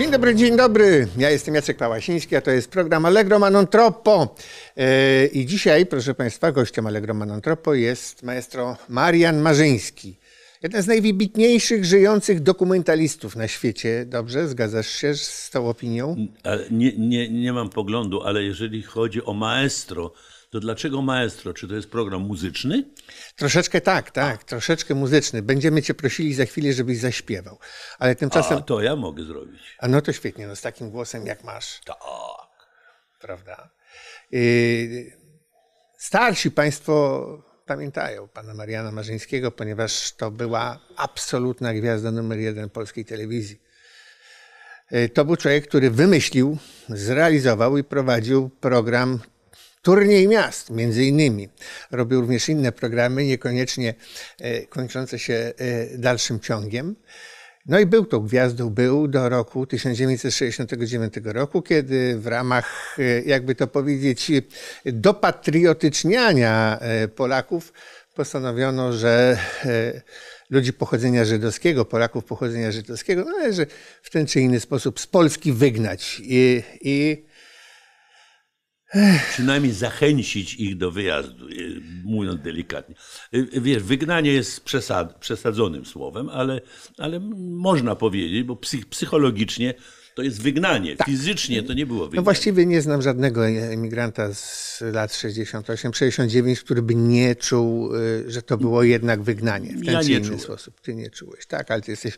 Dzień dobry, dzień dobry. Ja jestem Jacek Małasiński, a to jest program Allegro Manon Troppo. E, I dzisiaj, proszę Państwa, gościem Allegro Manon Troppo jest maestro Marian Marzyński. Jeden z najwybitniejszych żyjących dokumentalistów na świecie. Dobrze? Zgadzasz się z tą opinią? Nie, nie, nie mam poglądu, ale jeżeli chodzi o maestro, to dlaczego maestro? Czy to jest program muzyczny? Troszeczkę tak, tak, troszeczkę muzyczny. Będziemy cię prosili za chwilę, żebyś zaśpiewał. Ale tymczasem. A to ja mogę zrobić. A no to świetnie, no z takim głosem jak masz. Tak. Prawda. Yy, starsi Państwo pamiętają pana Mariana Marzyńskiego, ponieważ to była absolutna gwiazda numer jeden polskiej telewizji. Y, to był człowiek, który wymyślił, zrealizował i prowadził program Turniej Miast, między innymi. Robił również inne programy, niekoniecznie e, kończące się e, dalszym ciągiem. No i był tą gwiazdą, był do roku 1969 roku, kiedy w ramach, e, jakby to powiedzieć, dopatriotyczniania Polaków postanowiono, że ludzi pochodzenia żydowskiego, Polaków pochodzenia żydowskiego należy w ten czy inny sposób z Polski wygnać. I, i przynajmniej zachęcić ich do wyjazdu, y, mówiąc delikatnie. Y, y, wiesz, wygnanie jest przesad, przesadzonym słowem, ale, ale można powiedzieć, bo psychologicznie to jest wygnanie. Tak. Fizycznie to nie było no wygnanie. No właściwie nie znam żadnego emigranta z lat 68-69, który by nie czuł, y, że to było jednak wygnanie w ten ja czy inny czułem. sposób. Ty nie czułeś, tak, ale ty jesteś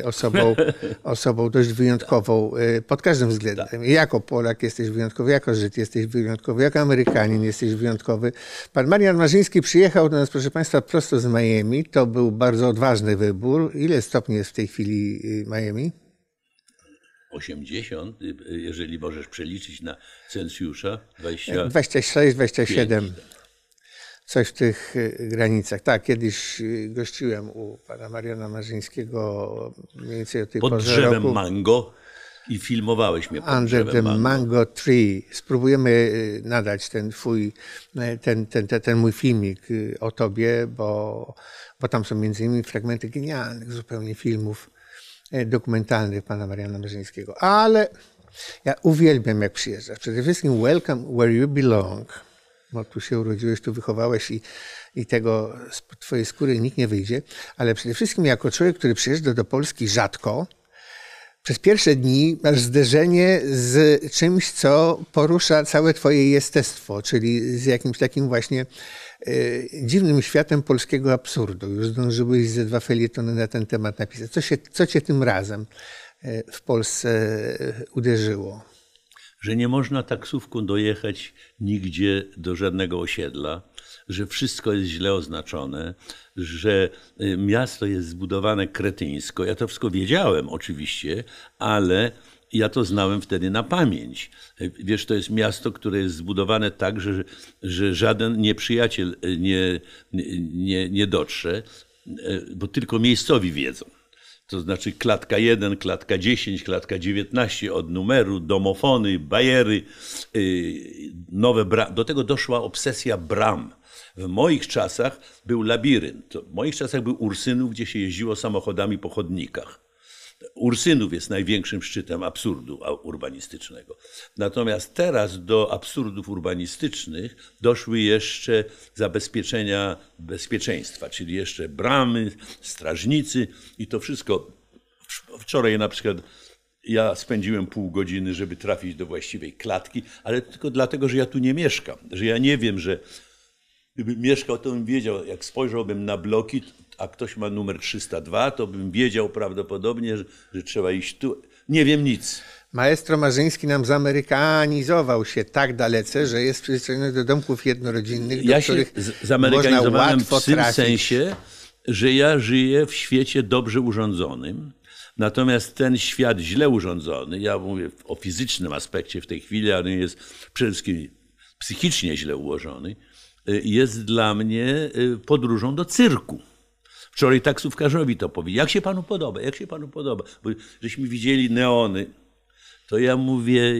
y, osobą, osobą dość wyjątkową y, pod każdym względem. Tak. Jako Polak jesteś wyjątkowy, jako Żyd jesteś wyjątkowy, jako Amerykanin jesteś wyjątkowy. Pan Marian Marzyński przyjechał do nas, proszę Państwa, prosto z Miami. To był bardzo odważny wybór. Ile stopni jest w tej chwili Miami? 80, jeżeli możesz przeliczyć na Celsjusza, 20, 26, 27. 5, Coś w tych y, granicach. Tak, kiedyś y, gościłem u pana Mariana Marzyńskiego mniej więcej o tej Pod porze drzewem roku. mango i filmowałeś mnie pod Under the mango. mango. Tree. Spróbujemy y, nadać ten twój, ten, ten, ten, ten, mój filmik o tobie, bo, bo tam są między innymi fragmenty genialnych zupełnie filmów E, dokumentalny pana Mariana Mrzyńskiego. Ale ja uwielbiam, jak przyjeżdżasz. Przede wszystkim welcome where you belong. Bo tu się urodziłeś, tu wychowałeś i, i tego z twojej skóry nikt nie wyjdzie. Ale przede wszystkim jako człowiek, który przyjeżdża do Polski rzadko, przez pierwsze dni masz zderzenie z czymś, co porusza całe twoje jestestwo, czyli z jakimś takim właśnie Y, dziwnym światem polskiego absurdu. Już zdążyłeś ze dwa felietony na ten temat napisać. Co, się, co cię tym razem y, w Polsce uderzyło? Że nie można taksówką dojechać nigdzie do żadnego osiedla, że wszystko jest źle oznaczone, że y, miasto jest zbudowane kretyńsko. Ja to wszystko wiedziałem oczywiście, ale ja to znałem wtedy na pamięć. Wiesz, to jest miasto, które jest zbudowane tak, że, że żaden nieprzyjaciel e, nie, nie, nie dotrze, e, bo tylko miejscowi wiedzą. To znaczy klatka 1, klatka 10, klatka 19 od numeru, domofony, bajery, e, nowe bram. Do tego doszła obsesja bram. W moich czasach był labirynt. W moich czasach był Ursynów, gdzie się jeździło samochodami po chodnikach Ursynów jest największym szczytem absurdu urbanistycznego. Natomiast teraz do absurdów urbanistycznych doszły jeszcze zabezpieczenia bezpieczeństwa, czyli jeszcze bramy, strażnicy i to wszystko. Wczoraj na przykład ja spędziłem pół godziny, żeby trafić do właściwej klatki, ale tylko dlatego, że ja tu nie mieszkam, że ja nie wiem, że Gdybym mieszkał, to bym wiedział, jak spojrzałbym na bloki, a ktoś ma numer 302, to bym wiedział prawdopodobnie, że, że trzeba iść tu. Nie wiem nic. Maestro Marzyński nam zamerykanizował się tak dalece, że jest przyzwyczajony do domków jednorodzinnych, ja do których można łatwo w tym trafić. sensie, że ja żyję w świecie dobrze urządzonym, natomiast ten świat źle urządzony, ja mówię o fizycznym aspekcie w tej chwili, ale jest przede wszystkim psychicznie źle ułożony, y, jest dla mnie y, podróżą do cyrku. Wczoraj taksówkarzowi to powiedział. Jak się panu podoba? Jak się panu podoba? Bo żeśmy widzieli neony. To ja mówię,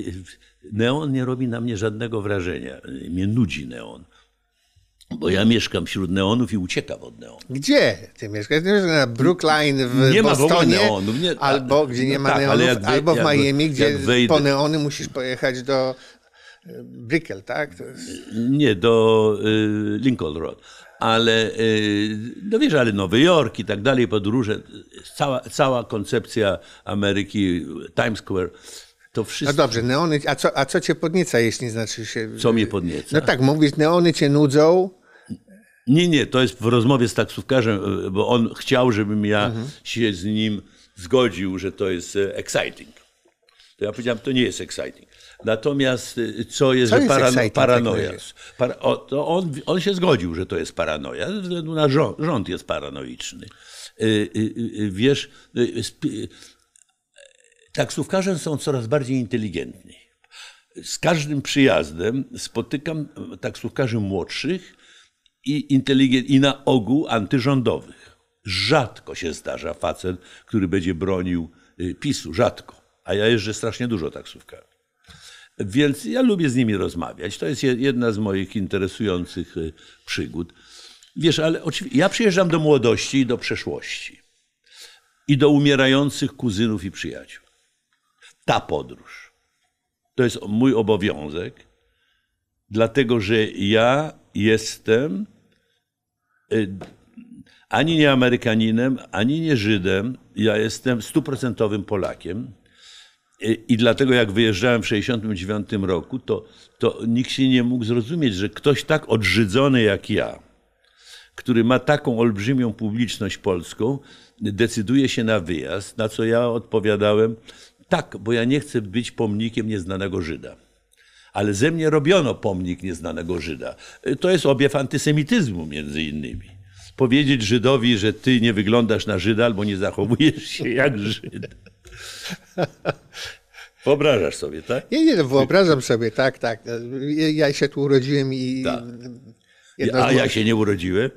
neon nie robi na mnie żadnego wrażenia. Mnie nudzi neon. Bo ja mieszkam wśród neonów i uciekam od neonów. Gdzie ty mieszkasz? Nie mieszkasz na Brookline w nie Bostonie, ma w neonów, nie, albo gdzie nie no ma tak, neonów, jak, albo w Miami, jak, gdzie jak po neony musisz pojechać do e, Brickell, tak? Jest... Nie, do e, Lincoln Road ale y, no wiesz, ale Nowy Jork i tak dalej, podróże, cała, cała koncepcja Ameryki, Times Square. To no wszystko... No dobrze, neony, a co, a co cię podnieca, jeśli znaczy się... Co mnie podnieca? No tak, mówisz, neony cię nudzą, nie, nie, to jest w rozmowie z taksówkarzem, y, bo on chciał, żebym ja mhm. się z nim zgodził, że to jest y, exciting. To ja powiedziałem, to nie jest exciting. Natomiast y, co jest, co jest parano, paranoja? Para, to on, on się zgodził, że to jest paranoja, ze względu na rząd, rząd jest paranoiczny. Y, y, wiesz, taksówkarze są coraz bardziej inteligentni. Z każdym przyjazdem spotykam taksówkarzy młodszych i, inteligent, i na ogół antyrządowych. Rzadko się zdarza facet, który będzie bronił PiSu, rzadko. A ja jeżdżę strasznie dużo taksówkami. Więc ja lubię z nimi rozmawiać. To jest jedna z moich interesujących y, przygód. Wiesz, ale oczywiście ja przyjeżdżam do młodości i do przeszłości. I do umierających kuzynów i przyjaciół. Ta podróż. To jest mój obowiązek, dlatego że ja jestem y, ani nie Amerykaninem, ani nie Żydem. Ja jestem stuprocentowym Polakiem. I dlatego jak wyjeżdżałem w 1969 roku, to, to nikt się nie mógł zrozumieć, że ktoś tak odrzydzony jak ja, który ma taką olbrzymią publiczność polską, decyduje się na wyjazd, na co ja odpowiadałem, tak, bo ja nie chcę być pomnikiem nieznanego Żyda. Ale ze mnie robiono pomnik nieznanego Żyda. To jest objaw antysemityzmu między innymi powiedzieć Żydowi, że ty nie wyglądasz na Żyda albo nie zachowujesz się jak Żyd. Wyobrażasz sobie, tak? Nie, nie, wyobrażam sobie, tak, tak. Ja się tu urodziłem i... Tak. A ja się nie urodziłem?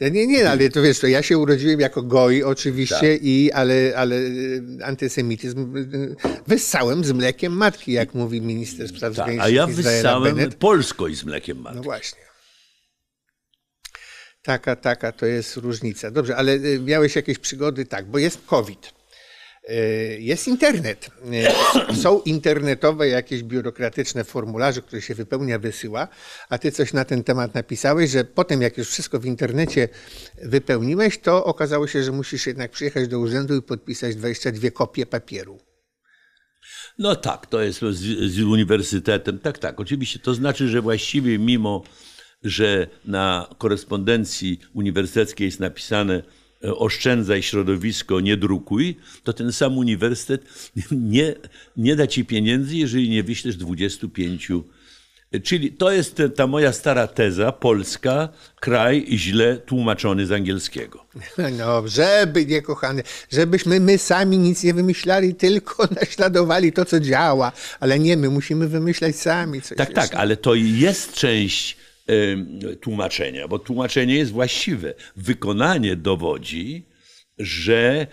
Nie, nie, ale to wiesz, to ja się urodziłem jako goj oczywiście, tak. i, ale, ale antysemityzm wyssałem z mlekiem matki, jak mówi minister spraw tak, zagranicznych A ja Izraela wyssałem i z mlekiem matki. No właśnie. Taka, taka to jest różnica. Dobrze, ale e, miałeś jakieś przygody? Tak, bo jest COVID. E, jest internet. E, są internetowe jakieś biurokratyczne formularze, które się wypełnia, wysyła, a ty coś na ten temat napisałeś, że potem jak już wszystko w internecie wypełniłeś, to okazało się, że musisz jednak przyjechać do urzędu i podpisać 22 kopie papieru. No tak, to jest z, z uniwersytetem. Tak, tak. Oczywiście to znaczy, że właściwie mimo, że na korespondencji uniwersyteckiej jest napisane E, oszczędzaj środowisko, nie drukuj, to ten sam uniwersytet nie, nie da ci pieniędzy, jeżeli nie wyślesz 25. E, czyli to jest ta moja stara teza, Polska, kraj źle tłumaczony z angielskiego. No, żeby, nie kochany, żebyśmy my sami nic nie wymyślali, tylko naśladowali to, co działa. Ale nie, my musimy wymyślać sami coś. Tak, tak jeszcze. tak, ale to jest część tłumaczenia, bo tłumaczenie jest właściwe. Wykonanie dowodzi, że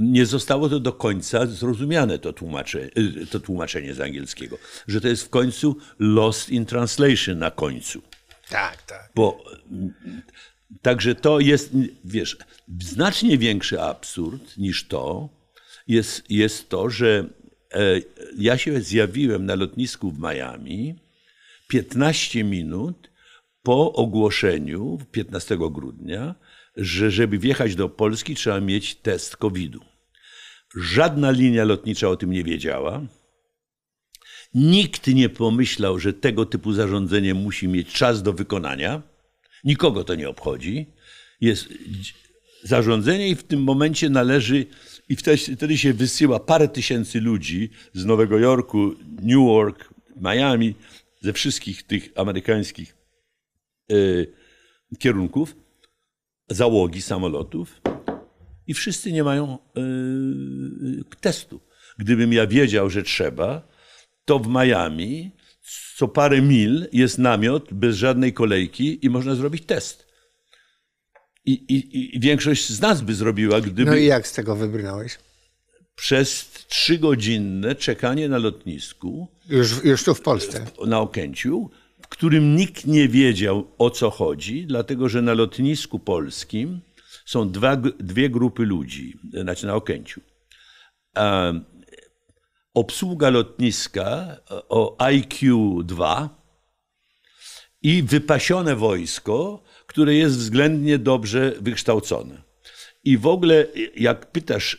nie zostało to do końca zrozumiane, to tłumaczenie, y, to tłumaczenie z angielskiego, że to jest w końcu lost in translation na końcu. Tak, tak. Bo mm, Także to jest, wiesz, znacznie większy absurd niż to jest, jest to, że e, ja się zjawiłem na lotnisku w Miami 15 minut po ogłoszeniu 15 grudnia, że żeby wjechać do Polski trzeba mieć test COVID-u. Żadna linia lotnicza o tym nie wiedziała. Nikt nie pomyślał, że tego typu zarządzenie musi mieć czas do wykonania. Nikogo to nie obchodzi. Jest zarządzenie i w tym momencie należy, i wtedy, się wysyła parę tysięcy ludzi z Nowego Jorku, Newark, Miami, ze wszystkich tych amerykańskich Y, kierunków, załogi samolotów i wszyscy nie mają y, y, testu. Gdybym ja wiedział, że trzeba, to w Miami co parę mil jest namiot bez żadnej kolejki i można zrobić test. I, i, i większość z nas by zrobiła, gdyby. No i jak z tego wybrnąłeś? Przez trzygodzinne czekanie na lotnisku. Już, już tu w Polsce. Na Okęciu, którym nikt nie wiedział o co chodzi, dlatego że na lotnisku polskim są dwa, dwie grupy ludzi, znaczy na Okęciu. obsługa lotniska o IQ-2 i wypasione wojsko, które jest względnie dobrze wykształcone. I w ogóle, jak pytasz,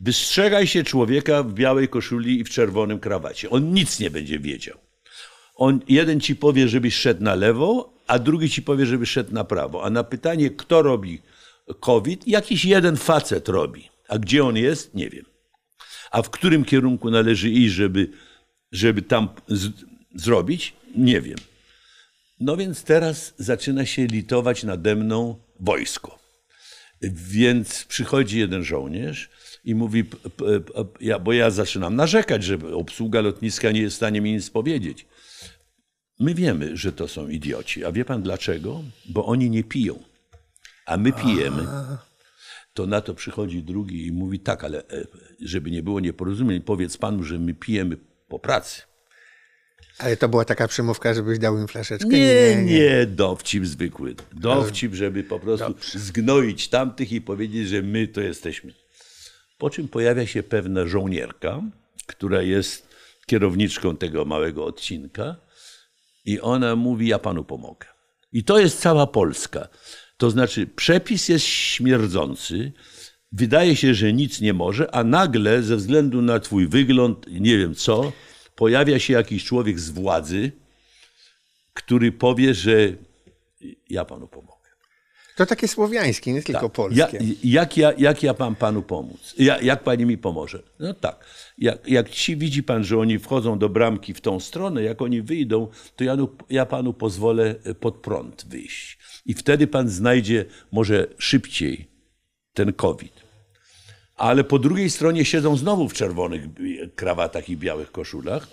wystrzegaj się człowieka w białej koszuli i w czerwonym krawacie. On nic nie będzie wiedział. On, jeden ci powie, żebyś szedł na lewo, a drugi ci powie, żebyś szedł na prawo. A na pytanie, kto robi COVID, jakiś jeden facet robi. A gdzie on jest, nie wiem. A w którym kierunku należy iść, żeby, żeby tam z, zrobić, nie wiem. No więc teraz zaczyna się litować nade mną wojsko. Więc przychodzi jeden żołnierz i mówi, bo ja zaczynam narzekać, że obsługa lotniska nie jest w stanie mi nic powiedzieć. My wiemy, że to są idioci. A wie pan dlaczego? Bo oni nie piją, a my pijemy. To na to przychodzi drugi i mówi tak, ale e, żeby nie było nieporozumień, powiedz panu, że my pijemy po pracy. Ale to była taka przymówka, żebyś dał im flaszeczkę? Nie, nie, nie. nie dowcip zwykły. Dowcip, żeby po prostu Dobrze. zgnoić tamtych i powiedzieć, że my to jesteśmy. Po czym pojawia się pewna żołnierka, która jest kierowniczką tego małego odcinka i ona mówi, ja panu pomogę. I to jest cała Polska. To znaczy, przepis jest śmierdzący, wydaje się, że nic nie może, a nagle ze względu na twój wygląd, nie wiem co, pojawia się jakiś człowiek z władzy, który powie, że ja panu pomogę. To takie słowiańskie, nie tylko tak. polskie. Ja, jak, ja, jak ja mam panu pomóc? Ja, jak pani mi pomoże? No tak jak, jak ci widzi pan, że oni wchodzą do bramki w tą stronę, jak oni wyjdą, to ja, ja panu pozwolę e, pod prąd wyjść. I wtedy pan znajdzie może szybciej ten COVID. Ale po drugiej stronie siedzą znowu w czerwonych e, krawatach i białych koszulach.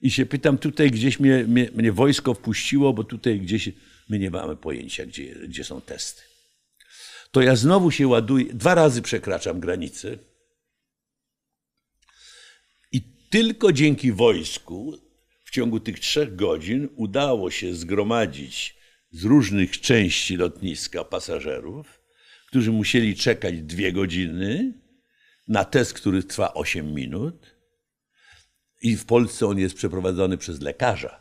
I się pytam, tutaj gdzieś mnie, mnie, mnie wojsko wpuściło, bo tutaj gdzieś my nie mamy pojęcia, gdzie, gdzie są testy. To ja znowu się ładuję, dwa razy przekraczam granicę tylko dzięki wojsku w ciągu tych trzech godzin udało się zgromadzić z różnych części lotniska pasażerów, którzy musieli czekać dwie godziny na test, który trwa 8 minut. I w Polsce on jest przeprowadzony przez lekarza.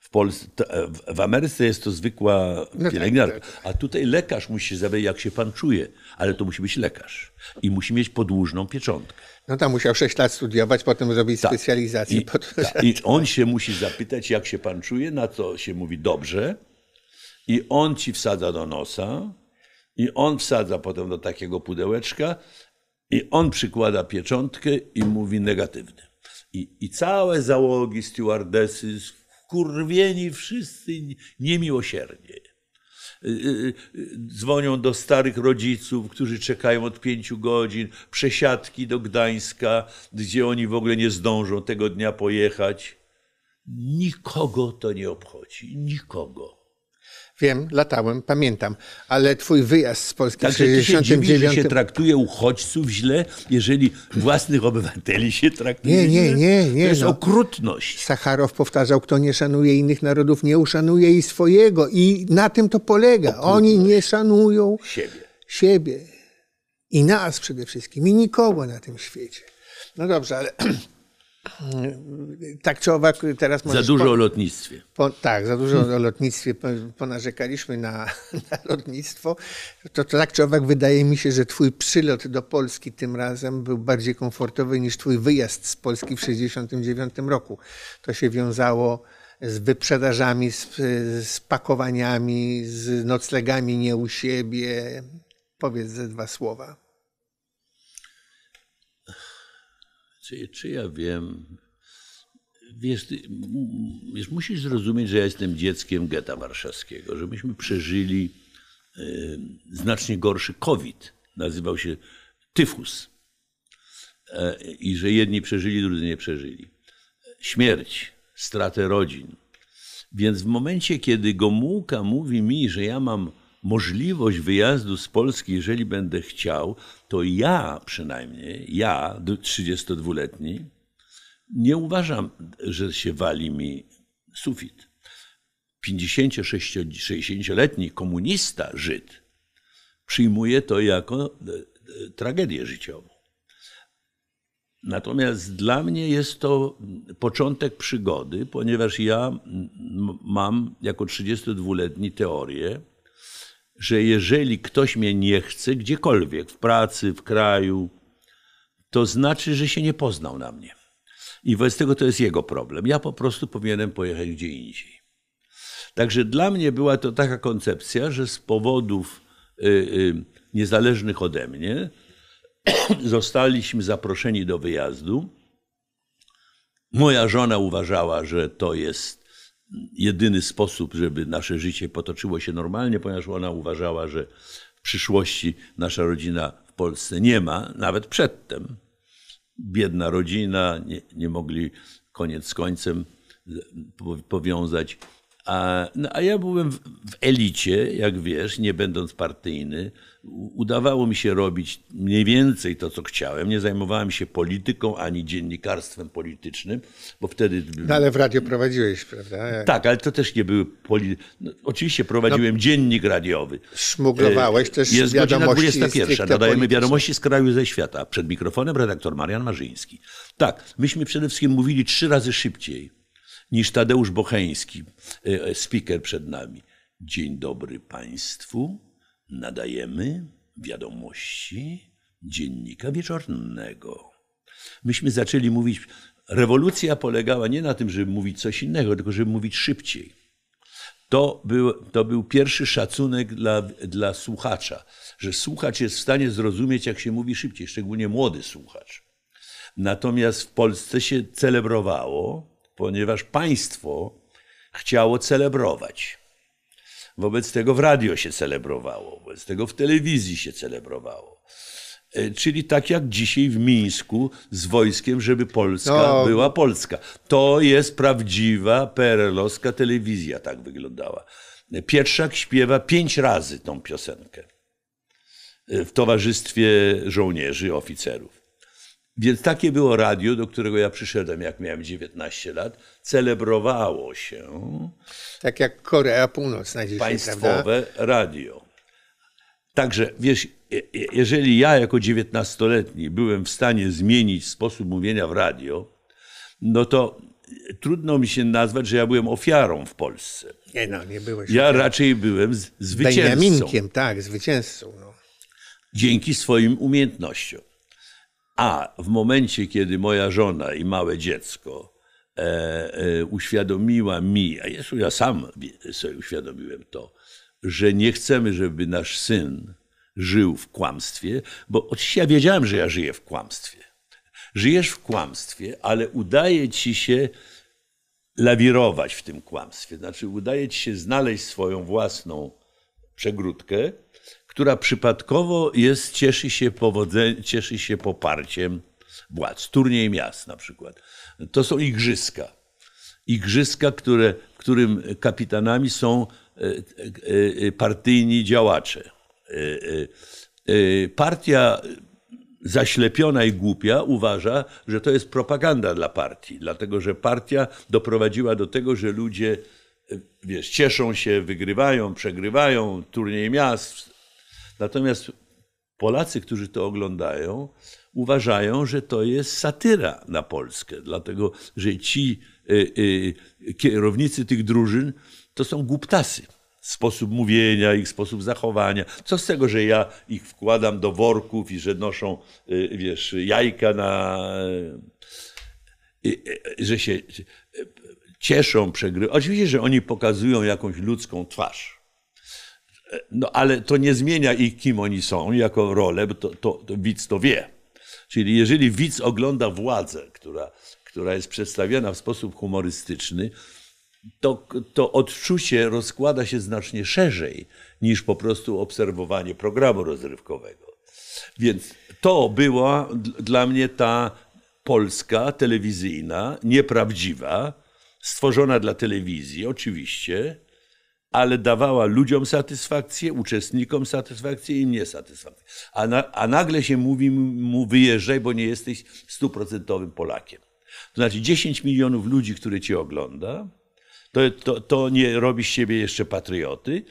W, Polsce, e, w Ameryce jest to zwykła no tak, pielęgniarka. Tak, tak. A tutaj lekarz musi zawiedzieć, jak się pan czuje, ale to musi być lekarz. I musi mieć podłużną pieczątkę. No tam musiał 6 lat studiować, potem zrobić tak. specjalizację. I, pod... I on się musi zapytać, jak się pan czuje, na co się mówi dobrze. I on ci wsadza do nosa, i on wsadza potem do takiego pudełeczka, i on przykłada pieczątkę i mówi negatywny. I, i całe załogi stewardesy, kurwieni wszyscy niemiłosiernie. Y, y, y, dzwonią do starych rodziców, którzy czekają od pięciu godzin, przesiadki do Gdańska, gdzie oni w ogóle nie zdążą tego dnia pojechać. Nikogo to nie obchodzi, nikogo. Wiem, latałem, pamiętam, ale twój wyjazd z Polski Także w 69... Ty się dziwi, że się traktuje uchodźców źle, jeżeli własnych obywateli się traktuje nie, nie, źle? Nie, nie, nie. To jest no. okrutność. Sacharow powtarzał, kto nie szanuje innych narodów, nie uszanuje i swojego. I na tym to polega. Okrutność. Oni nie szanują siebie. siebie. I nas przede wszystkim, i nikogo na tym świecie. No dobrze, ale Tak czy owak, teraz Za dużo po, o lotnictwie. Po, tak, za dużo o lotnictwie. Ponarzekaliśmy na, na lotnictwo. To, to, tak czy owak, wydaje mi się, że Twój przylot do Polski tym razem był bardziej komfortowy niż Twój wyjazd z Polski w 1969 roku. To się wiązało z wyprzedażami, z, z pakowaniami, z noclegami nie u siebie. Powiedz ze dwa słowa. czy, czy ja wiem? Wiesz, ty, wiesz, musisz zrozumieć, że ja jestem dzieckiem getta warszawskiego, że myśmy przeżyli y, znacznie gorszy COVID. Nazywał się tyfus. Y, I że jedni przeżyli, drudzy nie przeżyli. Śmierć, stratę rodzin. Więc w momencie, kiedy Gomułka mówi mi, że ja mam możliwość wyjazdu z Polski, jeżeli będę chciał, to ja przynajmniej, ja 32-letni, nie uważam, że się wali mi sufit. 56 letni komunista, Żyd, przyjmuje to jako e, e, tragedię życiową. Natomiast dla mnie jest to początek przygody, ponieważ ja mam jako 32-letni teorię, że jeżeli ktoś mnie nie chce gdziekolwiek, w pracy, w kraju, to znaczy, że się nie poznał na mnie. I wobec tego to jest jego problem. Ja po prostu powinienem pojechać gdzie indziej. Także dla mnie była to taka koncepcja, że z powodów y, y, niezależnych ode mnie zostaliśmy zaproszeni do wyjazdu. Moja żona uważała, że to jest jedyny sposób, żeby nasze życie potoczyło się normalnie, ponieważ ona uważała, że w przyszłości nasza rodzina w Polsce nie ma, nawet przedtem. Biedna rodzina, nie, nie mogli koniec z końcem e, powiązać a, no, a ja byłem w, w elicie, jak wiesz, nie będąc partyjny. Udawało mi się robić mniej więcej to, co chciałem. Nie zajmowałem się polityką ani dziennikarstwem politycznym, bo wtedy. No, ale w radio prowadziłeś, prawda? Jak... Tak, ale to też nie były. Poli... No, oczywiście prowadziłem no, dziennik radiowy. Szmuglowałeś e, też Jest wiadomości. Jest godzina 21. Dodajemy wiadomości z kraju i ze świata. Przed mikrofonem redaktor Marian Marzyński. Tak, myśmy przede wszystkim mówili trzy razy szybciej niż Tadeusz Bocheński, e, e, speaker przed nami. Dzień dobry Państwu. Nadajemy wiadomości dziennika wieczornego. Myśmy zaczęli mówić, rewolucja polegała nie na tym, żeby mówić coś innego, tylko żeby mówić szybciej. To był, to był pierwszy szacunek dla, dla słuchacza, że słuchacz jest w stanie zrozumieć, jak się mówi szybciej, szczególnie młody słuchacz. Natomiast w Polsce się celebrowało, ponieważ państwo chciało celebrować. Wobec tego w radio się celebrowało, wobec tego w telewizji się celebrowało. E, czyli tak jak dzisiaj w Mińsku z wojskiem, żeby Polska no. była Polska. To jest prawdziwa perelowska telewizja, tak wyglądała. Pietrzak śpiewa pięć razy tą piosenkę e, w towarzystwie żołnierzy, oficerów. Więc takie było radio, do którego ja przyszedłem, jak miałem 19 lat. Celebrowało się. Tak jak Korea Północna dzisiaj, Państwowe prawda? radio. Także wiesz, e, e, jeżeli ja jako 19-letni byłem w stanie zmienić sposób mówienia w radio, no to trudno mi się nazwać, że ja byłem ofiarą w Polsce. Nie, no, nie byłeś. Ja raczej byłem zwycięzcą. Beniaminkiem, tak, zwycięzcą. No. Dzięki swoim umiejętnościom. A w momencie, kiedy moja żona i małe dziecko e, e, uświadomiła mi, a jeszcze ja sam sobie uświadomiłem to, że nie chcemy, żeby nasz syn żył w kłamstwie, bo oczywiście ja wiedziałem, że ja żyję w kłamstwie. Żyjesz w kłamstwie, ale udaje ci się lawirować w tym kłamstwie. Znaczy, udaje ci się znaleźć swoją własną przegródkę, która przypadkowo jest, cieszy, się powodzeniem, cieszy się poparciem władz. Turniej miast na przykład. To są igrzyska. Igrzyska, które, w którym kapitanami są e, e, e, partyjni działacze. Partia zaślepiona i głupia uważa, że to jest propaganda dla partii, dlatego że partia doprowadziła do tego, że ludzie wiesz, cieszą się, wygrywają, przegrywają, turniej miast, Natomiast Polacy, którzy to oglądają, uważają, że to jest satyra na Polskę, dlatego że ci y, y, kierownicy tych drużyn to są głuptasy. Sposób mówienia, ich sposób zachowania. Co z tego, że ja ich wkładam do worków i że noszą, y, wiesz, jajka na. Y, y, y, że się cieszą przegry. Oczywiście, że oni pokazują jakąś ludzką twarz no ale to nie zmienia ich, kim oni są, jako rolę, bo to, to, to widz to wie. Czyli jeżeli widz ogląda władzę, która, która jest przedstawiana w sposób humorystyczny, to, to odczucie rozkłada się znacznie szerzej niż po prostu obserwowanie programu rozrywkowego. Więc to była dla mnie ta polska telewizyjna, nieprawdziwa, stworzona dla telewizji oczywiście, ale dawała ludziom satysfakcję, uczestnikom satysfakcję i mnie satysfakcję. A, na, a nagle się mówi mu wyjeżdżaj, bo nie jesteś stuprocentowym Polakiem. To znaczy 10 milionów ludzi, które cię ogląda, to, to, to nie robi z siebie jeszcze patrioty,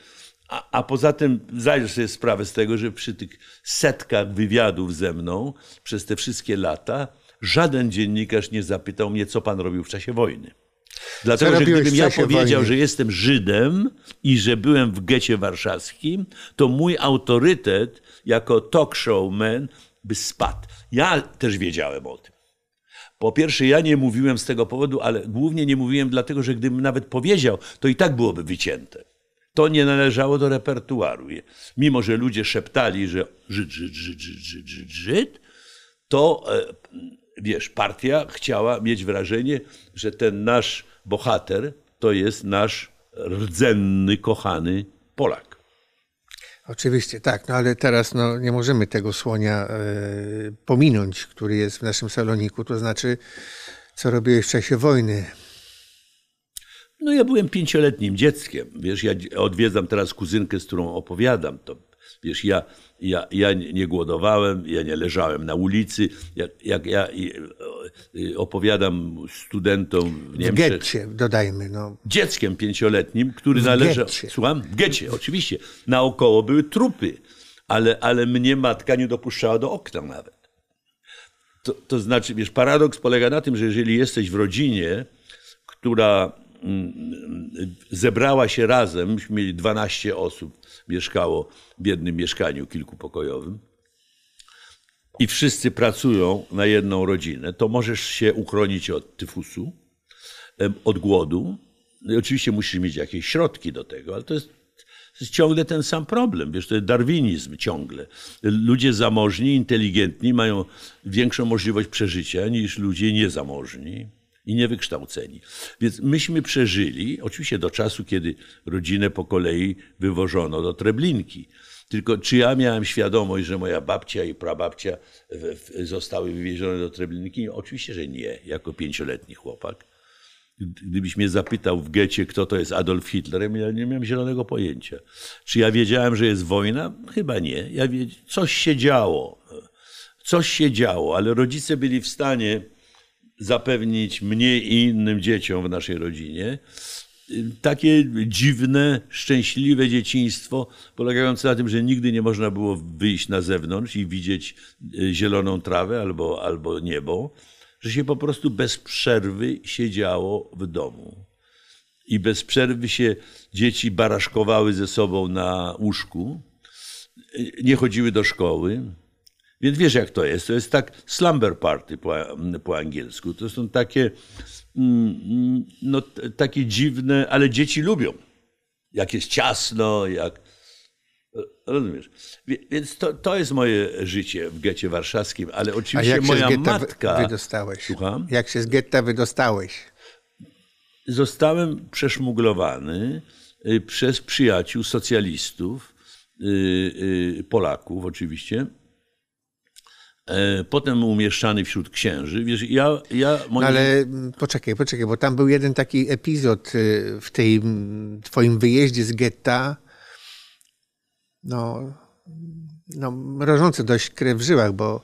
a, a, poza tym zdajesz sobie sprawę z tego, że przy tych setkach wywiadów ze mną przez te wszystkie lata żaden dziennikarz nie zapytał mnie, co pan robił w czasie wojny. Dlatego, że gdybym ja powiedział, wojny. że jestem Żydem i że byłem w Gecie warszawskim, to mój autorytet jako talk showman by spadł. Ja też wiedziałem o tym. Po pierwsze, ja nie mówiłem z tego powodu, ale głównie nie mówiłem dlatego, że gdybym nawet powiedział, to i tak byłoby wycięte. To nie należało do repertuaru. Mimo, że ludzie szeptali, że Żyd, Żyd, Żyd, Żyd, Żyd, Żyd, to e, wiesz, partia chciała mieć wrażenie, że ten nasz bohater to jest nasz rdzenny, kochany Polak. Oczywiście, tak, no ale teraz no, nie możemy tego słonia y, pominąć, który jest w naszym saloniku, to znaczy, co robiłeś w czasie wojny. No ja byłem pięcioletnim dzieckiem, wiesz, ja odwiedzam teraz kuzynkę, z którą opowiadam to, wiesz, ja ja, ja nie głodowałem, ja nie leżałem na ulicy. Jak, jak ja y, y, opowiadam studentom w Niemczech... W getcie, dodajmy. No. Dzieckiem pięcioletnim, który należał... Słucham? W getcie, oczywiście. Naokoło były trupy, ale, ale mnie matka nie dopuszczała do okna nawet. To, to znaczy, wiesz, paradoks polega na tym, że jeżeli jesteś w rodzinie, która mm, mm, zebrała się razem, myśmy mieli 12 osób, mieszkało w jednym mieszkaniu kilkupokojowym i wszyscy pracują na jedną rodzinę, to możesz się uchronić od tyfusu, od głodu. No I oczywiście musisz mieć jakieś środki do tego, ale to jest, to jest ciągle ten sam problem. Wiesz, to jest darwinizm ciągle. Ludzie zamożni, inteligentni mają większą możliwość przeżycia niż ludzie niezamożni i niewykształceni. Więc myśmy przeżyli, oczywiście do czasu, kiedy rodzinę po kolei wywożono do Treblinki. Tylko czy ja miałem świadomość, że moja babcia i prababcia zostały wywiezione do Treblinki? Oczywiście, że nie, jako pięcioletni chłopak. Gdybyś mnie zapytał w getcie, kto to jest Adolf Hitler, ja nie miałem zielonego pojęcia. Czy ja wiedziałem, że jest wojna? Chyba nie. Ja wiedziałem, coś się działo. Coś się działo, ale rodzice byli w stanie zapewnić mnie i innym dzieciom w naszej rodzinie. Y, takie dziwne, szczęśliwe dzieciństwo, polegające na tym, że nigdy nie można było wyjść na zewnątrz i widzieć y, zieloną trawę albo, albo niebo, że się po prostu bez przerwy siedziało w domu. I bez przerwy się dzieci baraszkowały ze sobą na łóżku, y, nie chodziły do szkoły, więc wiesz, jak to jest. To jest tak slumber party po, po angielsku. To są takie, mm, no, takie dziwne, ale dzieci lubią. Jak jest ciasno, jak. Rozumiesz? Więc to, to jest moje życie w getcie warszawskim, ale oczywiście moja matka. Wydostałeś? Słucham? Jak się z getta wydostałeś? Zostałem przeszmuglowany y, przez przyjaciół socjalistów, y, y, Polaków oczywiście, E, potem umieszczany wśród księży. Wiesz, ja, ja moim... no ale mm, poczekaj, poczekaj, bo tam był jeden taki epizod y, w tej mm, twoim wyjeździe z getta, no, no mrożący dość krew w żyłach, bo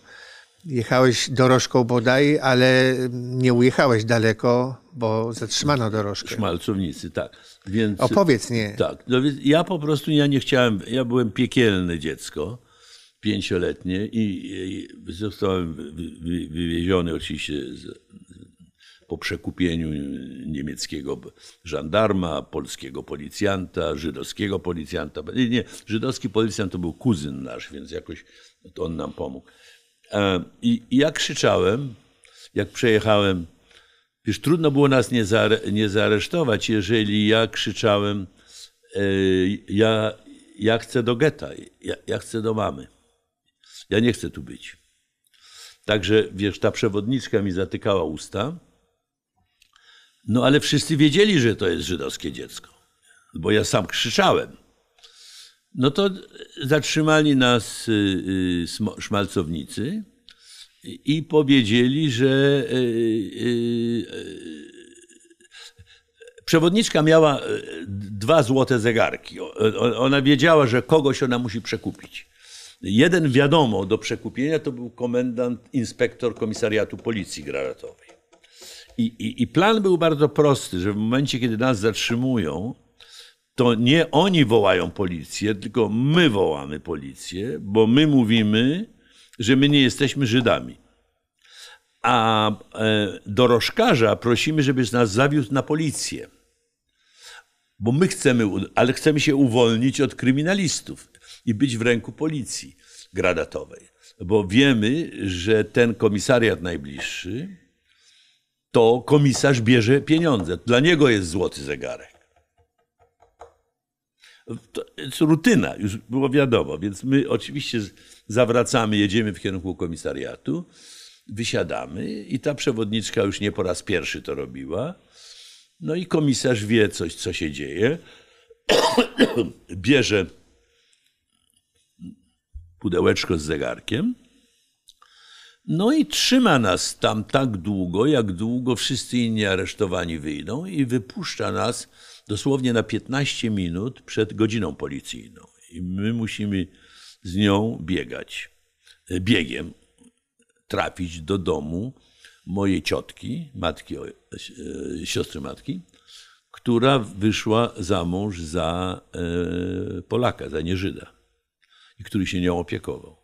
jechałeś dorożką bodaj, ale nie ujechałeś daleko, bo zatrzymano dorożkę. Szmalcownicy, tak. Więc, Opowiedz, nie. Tak, no ja po prostu, ja nie chciałem, ja byłem piekielne dziecko pięcioletnie i zostałem wywieziony oczywiście z, po przekupieniu niemieckiego żandarma, polskiego policjanta, żydowskiego policjanta. Nie, żydowski policjant to był kuzyn nasz, więc jakoś to on nam pomógł. E, I, i ja krzyczałem, jak przejechałem, wiesz, trudno było nas nie, zaare, nie zaaresztować, jeżeli ja krzyczałem, e, ja, ja chcę do getta, ja, ja chcę do mamy. Ja nie chcę tu być. Także, wiesz, ta przewodniczka mi zatykała usta. No ale wszyscy wiedzieli, że to jest żydowskie dziecko, bo ja sam krzyczałem. No to zatrzymali nas y, y, szmalcownicy i powiedzieli, że y, przewodniczka miała dwa złote zegarki. Ona wiedziała, że kogoś ona musi przekupić. Jeden wiadomo do przekupienia to był komendant, inspektor komisariatu policji granatowej. I, i, I plan był bardzo prosty, że w momencie, kiedy nas zatrzymują, to nie oni wołają policję, tylko my wołamy policję, bo my mówimy, że my nie jesteśmy Żydami. A e, dorożkarza prosimy, żeby nas zawiózł na policję. Bo my chcemy, ale chcemy się uwolnić od kryminalistów i być w ręku policji gradatowej, Bo wiemy, że ten komisariat najbliższy to komisarz bierze pieniądze. Dla niego jest złoty zegarek. To jest rutyna, już było wiadomo, więc my oczywiście zawracamy, jedziemy w kierunku komisariatu, wysiadamy i ta przewodniczka już nie po raz pierwszy to robiła. No i komisarz wie coś, co się dzieje, bierze pudełeczko z zegarkiem. No i trzyma nas tam tak długo, jak długo wszyscy inni aresztowani wyjdą i wypuszcza nas dosłownie na 15 minut przed godziną policyjną. I my musimy z nią biegać, e, biegiem trafić do domu mojej ciotki, matki, e, siostry matki, która wyszła za mąż za e, Polaka, za nieżyda i który się nią opiekował.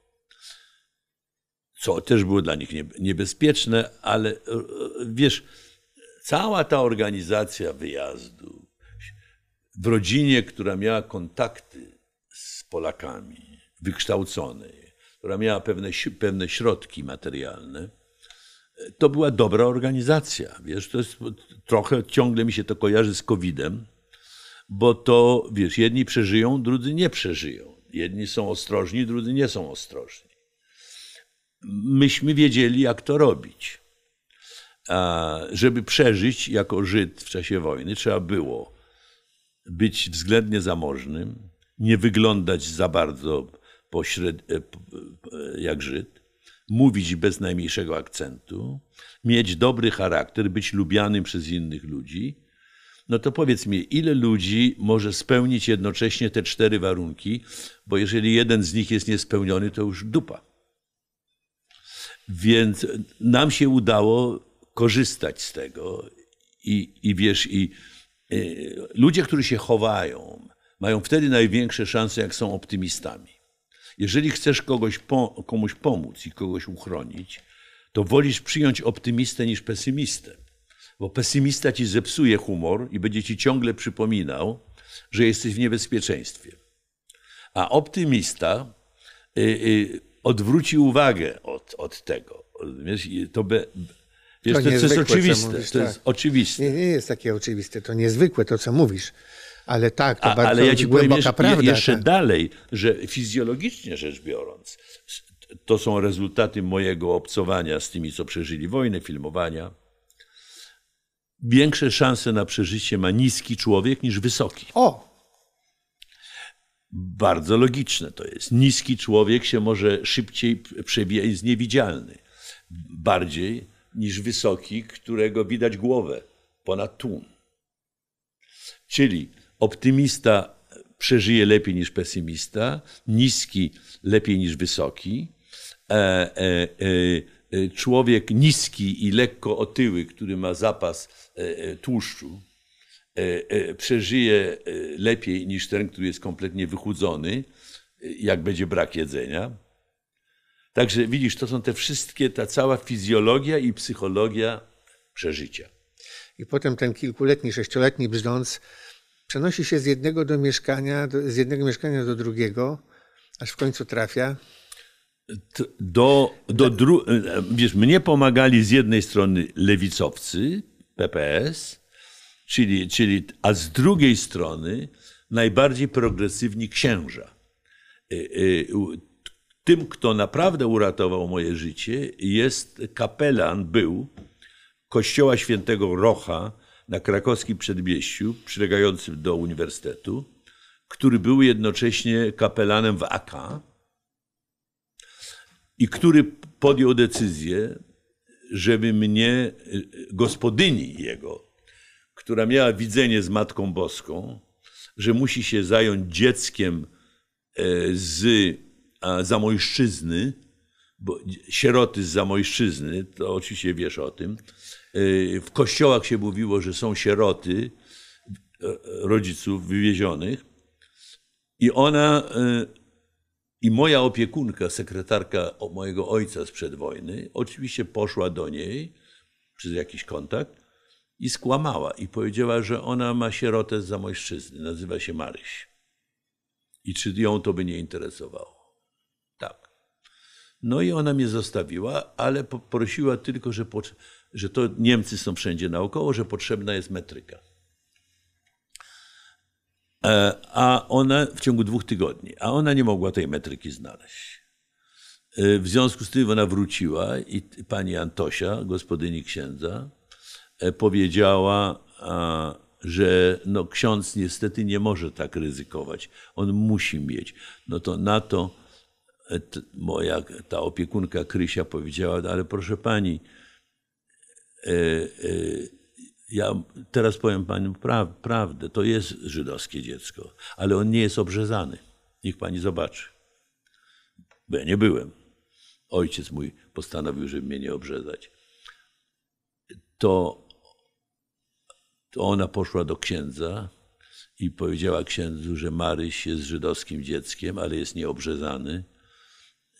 Co też było dla nich niebezpieczne, ale e, e, wiesz, cała ta organizacja wyjazdu w rodzinie, która miała kontakty z Polakami, wykształconej, która miała pewne, pewne środki materialne, to była dobra organizacja. Wiesz, to jest trochę, ciągle mi się to kojarzy z COVID-em, bo to, wiesz, jedni przeżyją, drudzy nie przeżyją. Jedni są ostrożni, drudzy nie są ostrożni. Myśmy wiedzieli, jak to robić. A żeby przeżyć jako Żyd w czasie wojny, trzeba było być względnie zamożnym, nie wyglądać za bardzo pośred... E, e, jak Żyd, mówić bez najmniejszego akcentu, mieć dobry charakter, być lubianym przez innych ludzi no to powiedz mi, ile ludzi może spełnić jednocześnie te cztery warunki, bo jeżeli jeden z nich jest niespełniony, to już dupa. Więc nam się udało korzystać z tego i, i wiesz, i y, ludzie, którzy się chowają, mają wtedy największe szanse, jak są optymistami. Jeżeli chcesz kogoś, po, komuś pomóc i kogoś uchronić, to wolisz przyjąć optymistę niż pesymistę. Bo pesymista ci zepsuje humor i będzie ci ciągle przypominał, że jesteś w niebezpieczeństwie. A optymista y, y, odwróci uwagę od, od tego. Wiesz, to, be, wiesz, to, to, jest oczywiste. Mówisz, to tak. jest oczywiste. Nie, nie jest takie oczywiste. To niezwykłe to, co mówisz. Ale tak, to A, bardzo ale ja ci głęboka powiem, prawda. Jeszcze tak. dalej, że fizjologicznie rzecz biorąc, to są rezultaty mojego obcowania z tymi, co przeżyli wojnę, filmowania większe szanse na przeżycie ma niski człowiek niż wysoki. O! Bardzo logiczne to jest. Niski człowiek się może szybciej przebija, jest niewidzialny. Bardziej niż wysoki, którego widać głowę ponad tłum. Czyli optymista przeżyje lepiej niż pesymista, niski lepiej niż wysoki. E, e, e, e człowiek niski i lekko otyły, który ma zapas E, e, tłuszczu e, przeżyje lepiej niż ten, który jest kompletnie wychudzony, jak będzie brak jedzenia. Także widzisz, to są te wszystkie, ta cała fizjologia i psychologia przeżycia. I potem ten kilkuletni, sześcioletni brzdąc przenosi się z jednego do mieszkania, do, z jednego mieszkania do drugiego, aż w końcu trafia. Do, do dru- wiesz, mnie pomagali z jednej strony lewicowcy, PPS, czyli, czyli, a z drugiej strony najbardziej progresywni księża. Y, y, tym, kto naprawdę uratował moje życie, jest kapelan, był kościoła świętego Rocha na krakowskim przedmieściu, przylegającym do uniwersytetu, który był jednocześnie kapelanem w AK i który podjął decyzję, żeby mnie y, gospodyni jego, która miała widzenie z Matką Boską, że musi się zająć dzieckiem e, z zamojszczyzny, bo sieroty z zamojszczyzny, to oczywiście wiesz o tym. E, w kościołach się mówiło, że są sieroty e, rodziców wywiezionych. I ona i moja opiekunka, sekretarka mojego ojca sprzed wojny, oczywiście poszła do niej przez jakiś kontakt i skłamała i powiedziała, że ona ma sierotę za Zamojszczyzny, nazywa się Maryś. I czy ją to by nie interesowało? Tak. No i ona mnie zostawiła, ale poprosiła tylko, że, że to Niemcy są wszędzie naokoło, że potrzebna jest metryka. E, a ona w ciągu dwóch tygodni, a ona nie mogła tej metryki znaleźć. E, w związku z tym ona wróciła i pani Antosia, gospodyni księdza, e, powiedziała, że no ksiądz niestety nie może tak ryzykować. On musi mieć. No to na to moja ta opiekunka Krysia powiedziała, no, ale proszę pani, ja teraz powiem panią pra prawdę, to jest żydowskie dziecko, ale on nie jest obrzezany. Niech pani zobaczy. Bo ja nie byłem. Ojciec mój postanowił, żeby mnie nie obrzezać. To, to ona poszła do księdza i powiedziała księdzu, że Maryś jest żydowskim dzieckiem, ale jest nieobrzezany.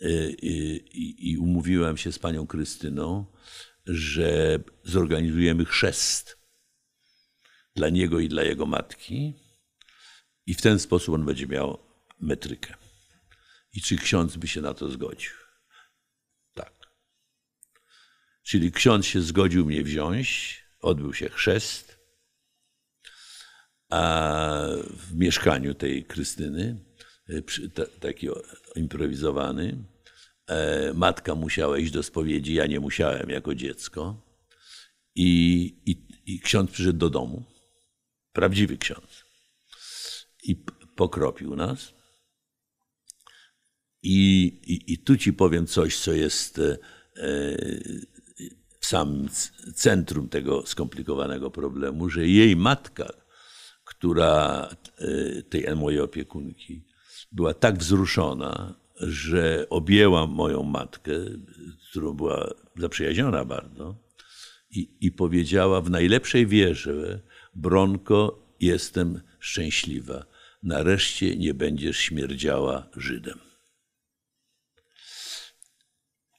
E, I, i, i umówiłam się z panią Krystyną, że zorganizujemy chrzest dla niego i dla jego matki. I w ten sposób on będzie miał metrykę. I czy ksiądz by się na to zgodził? Tak. Czyli ksiądz się zgodził mnie wziąć, odbył się chrzest, a w mieszkaniu tej Krystyny, e, taki improwizowany, e, matka musiała iść do spowiedzi, ja nie musiałem jako dziecko. I, i, i ksiądz przyszedł do domu prawdziwy ksiądz. I pokropił nas. I, i, i tu ci powiem coś, co jest e, w samym centrum tego skomplikowanego problemu, że jej matka, która e, tej e, mojej opiekunki była tak wzruszona, że objęła moją matkę, z którą była zaprzyjaźniona bardzo, i, i powiedziała w najlepszej wierze, Bronko, jestem szczęśliwa. Nareszcie nie będziesz śmierdziała Żydem.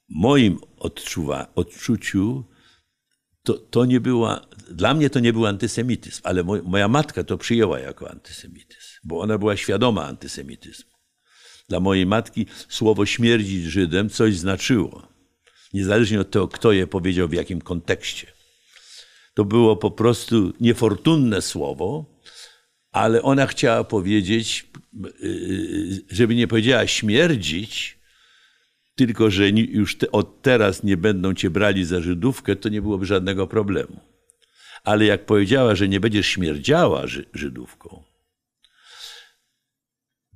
Moim odczuwa, odczuciu to, to nie była, dla mnie to nie był antysemityzm, ale moj, moja matka to przyjęła jako antysemityzm, bo ona była świadoma antysemityzmu. Dla mojej matki słowo śmierdzić Żydem coś znaczyło, niezależnie od tego, kto je powiedział, w jakim kontekście. To było po prostu niefortunne słowo, ale ona chciała powiedzieć, e, e, żeby nie powiedziała śmierdzić, tylko że już od teraz nie będą cię brali za Żydówkę, to nie byłoby żadnego problemu. Ale jak powiedziała, że nie będziesz śmierdziała Żydówką,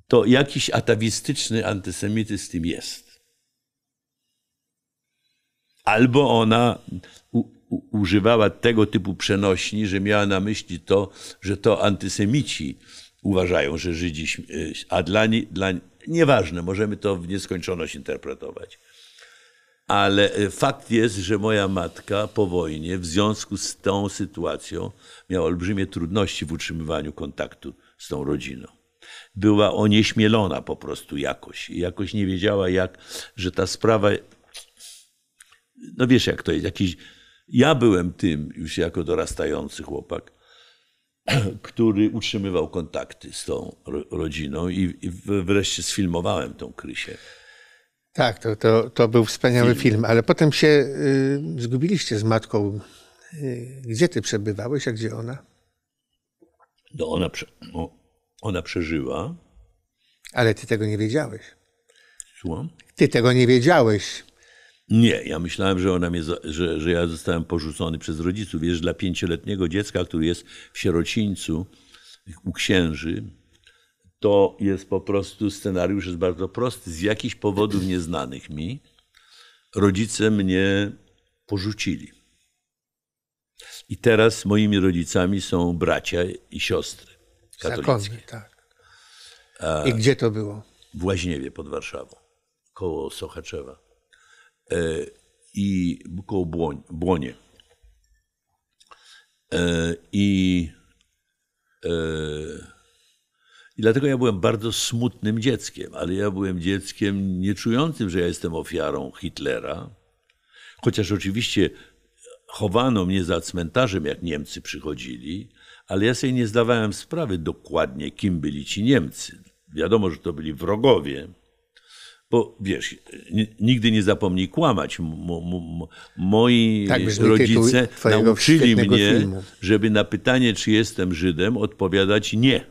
to jakiś atawistyczny antysemityzm jest. Albo ona używała tego typu przenośni, że miała na myśli to, że to antysemici uważają, że Żydzi, y, a dla, nie, dla nieważne, możemy to w nieskończoność interpretować. Ale y, fakt jest, że moja matka po wojnie w związku z tą sytuacją miała olbrzymie trudności w utrzymywaniu kontaktu z tą rodziną. Była onieśmielona po prostu jakoś. Jakoś nie wiedziała, jak, że ta sprawa. No wiesz, jak to jest, jakiś ja byłem tym już jako dorastający chłopak, który utrzymywał kontakty z tą rodziną i, wreszcie sfilmowałem tą Krysię. Tak, to, to, to był wspaniały film. film. ale potem się y, zgubiliście z matką. Y, gdzie ty przebywałeś, a gdzie ona? No ona, no, ona przeżyła. Ale ty tego nie wiedziałeś. Słucham? Ty tego nie wiedziałeś. Nie, ja myślałem, że, ona mnie, że, że ja zostałem porzucony przez rodziców. Wiesz, dla pięcioletniego dziecka, który jest w sierocińcu u księży, to jest po prostu scenariusz jest bardzo prosty. Z jakichś powodów nieznanych mi rodzice mnie porzucili. I teraz moimi rodzicami są bracia i siostry katolickie. tak. I gdzie to było? W Łaźniewie pod Warszawą, koło Sochaczewa. E, i koło Błoń, Błonie. E, I, e, I dlatego ja byłem bardzo smutnym dzieckiem, ale ja byłem dzieckiem nieczującym, że ja jestem ofiarą Hitlera. Chociaż oczywiście chowano mnie za cmentarzem, jak Niemcy przychodzili, ale ja sobie nie zdawałem sprawy dokładnie, kim byli ci Niemcy. Wiadomo, że to byli wrogowie, bo wiesz, nigdy nie zapomnij kłamać. M moi tak, rodzice nauczyli mnie, filmu. żeby na pytanie, czy jestem Żydem, odpowiadać nie.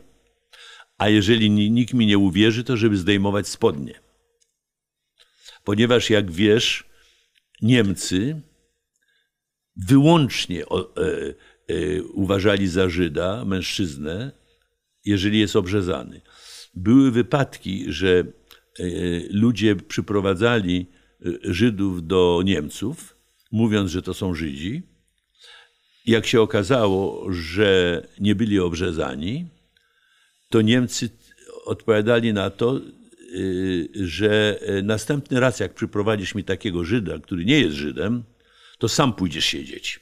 A jeżeli nikt mi nie uwierzy, to żeby zdejmować spodnie. Ponieważ jak wiesz, Niemcy wyłącznie e, e, uważali za Żyda mężczyznę, jeżeli jest obrzezany. Były wypadki, że E, ludzie przyprowadzali e, Żydów do Niemców, mówiąc, że to są Żydzi. Jak się okazało, że nie byli obrzezani, to Niemcy odpowiadali na to, e, że następny raz, jak przyprowadzisz mi takiego Żyda, który nie jest Żydem, to sam pójdziesz siedzieć.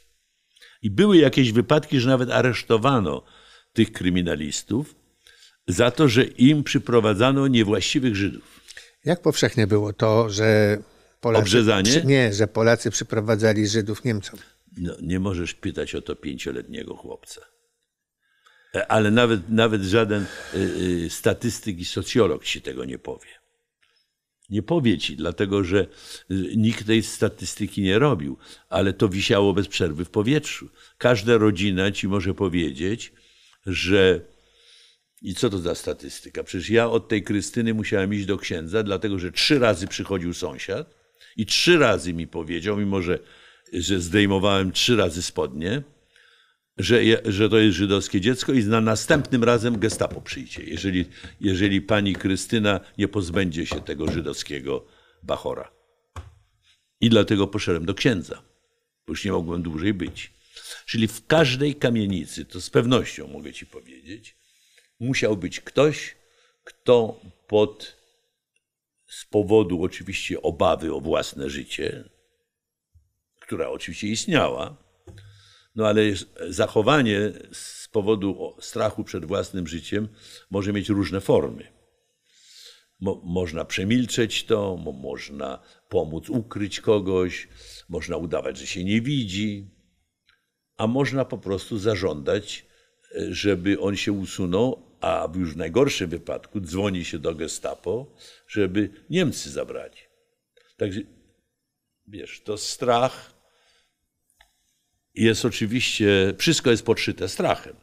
I były jakieś wypadki, że nawet aresztowano tych kryminalistów za to, że im przyprowadzano niewłaściwych Żydów. Jak powszechnie było to, że Polacy, Obrzezanie? nie, że Polacy przyprowadzali Żydów Niemcom. No, nie możesz pytać o to pięcioletniego chłopca. E, ale nawet, nawet żaden y, y, statystyk i socjolog ci tego nie powie. Nie powie ci, dlatego że nikt tej statystyki nie robił, ale to wisiało bez przerwy w powietrzu. Każda rodzina ci może powiedzieć, że i co to za statystyka? Przecież ja od tej Krystyny musiałem iść do księdza, dlatego że trzy razy przychodził sąsiad i trzy razy mi powiedział, mimo że, że zdejmowałem trzy razy spodnie, że, że to jest żydowskie dziecko i na następnym razem gestapo przyjdzie, jeżeli, jeżeli pani Krystyna nie pozbędzie się tego żydowskiego bachora. I dlatego poszedłem do księdza, bo już nie mogłem dłużej być. Czyli w każdej kamienicy, to z pewnością mogę ci powiedzieć, musiał być ktoś, kto pod z powodu oczywiście obawy o własne życie, która oczywiście istniała, no ale zachowanie z powodu strachu przed własnym życiem może mieć różne formy. Mo można przemilczeć to, mo można pomóc ukryć kogoś, można udawać, że się nie widzi, a można po prostu zażądać, e, żeby on się usunął a w już najgorszym wypadku dzwoni się do gestapo, żeby Niemcy zabrali. Także, wiesz, to strach jest oczywiście, wszystko jest podszyte strachem.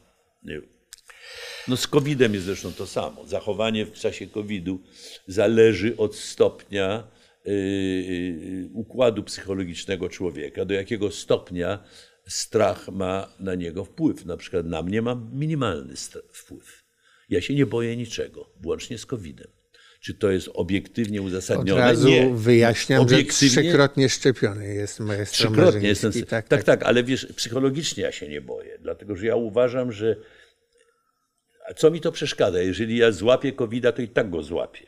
No z COVID-em jest zresztą to samo. Zachowanie w czasie COVID-u zależy od stopnia y, y, układu psychologicznego człowieka, do jakiego stopnia strach ma na niego wpływ. Na przykład na mnie ma minimalny wpływ ja się nie boję niczego, włącznie z COVID-em. Czy to jest obiektywnie uzasadnione? Od razu nie. wyjaśniam, obiektywnie... że trzykrotnie szczepiony jest maestro Trzykrotnie jestem... Tak tak, tak, tak, ale wiesz, psychologicznie ja się nie boję, dlatego że ja uważam, że a co mi to przeszkadza? Jeżeli ja złapię covid to i tak go złapię.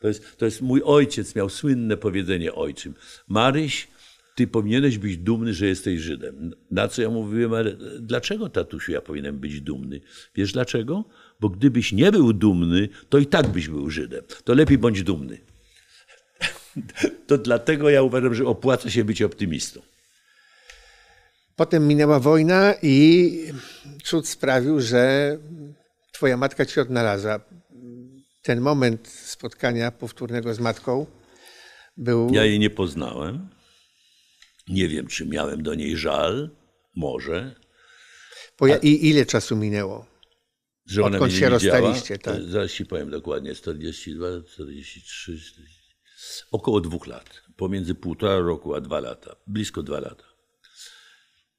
To jest, to jest mój ojciec miał słynne powiedzenie ojczym. Maryś, ty powinieneś być dumny, że jesteś Żydem. Na co ja mówiłem, ale dlaczego tatusiu ja powinienem być dumny? Wiesz dlaczego? Bo gdybyś nie był dumny, to i tak byś był Żydem. To lepiej bądź dumny. To dlatego ja uważam, że opłaca się być optymistą. Potem minęła wojna i cud sprawił, że twoja matka cię odnalazła. Ten moment spotkania powtórnego z matką był... Ja jej nie poznałem. Nie wiem, czy miałem do niej żal, może. Bo ja, I ile czasu minęło? Że ona się rozstaliście? Tak. Zaraz ci powiem dokładnie, 42, 43, 43, około dwóch lat. Pomiędzy półtora roku a dwa lata. Blisko dwa lata.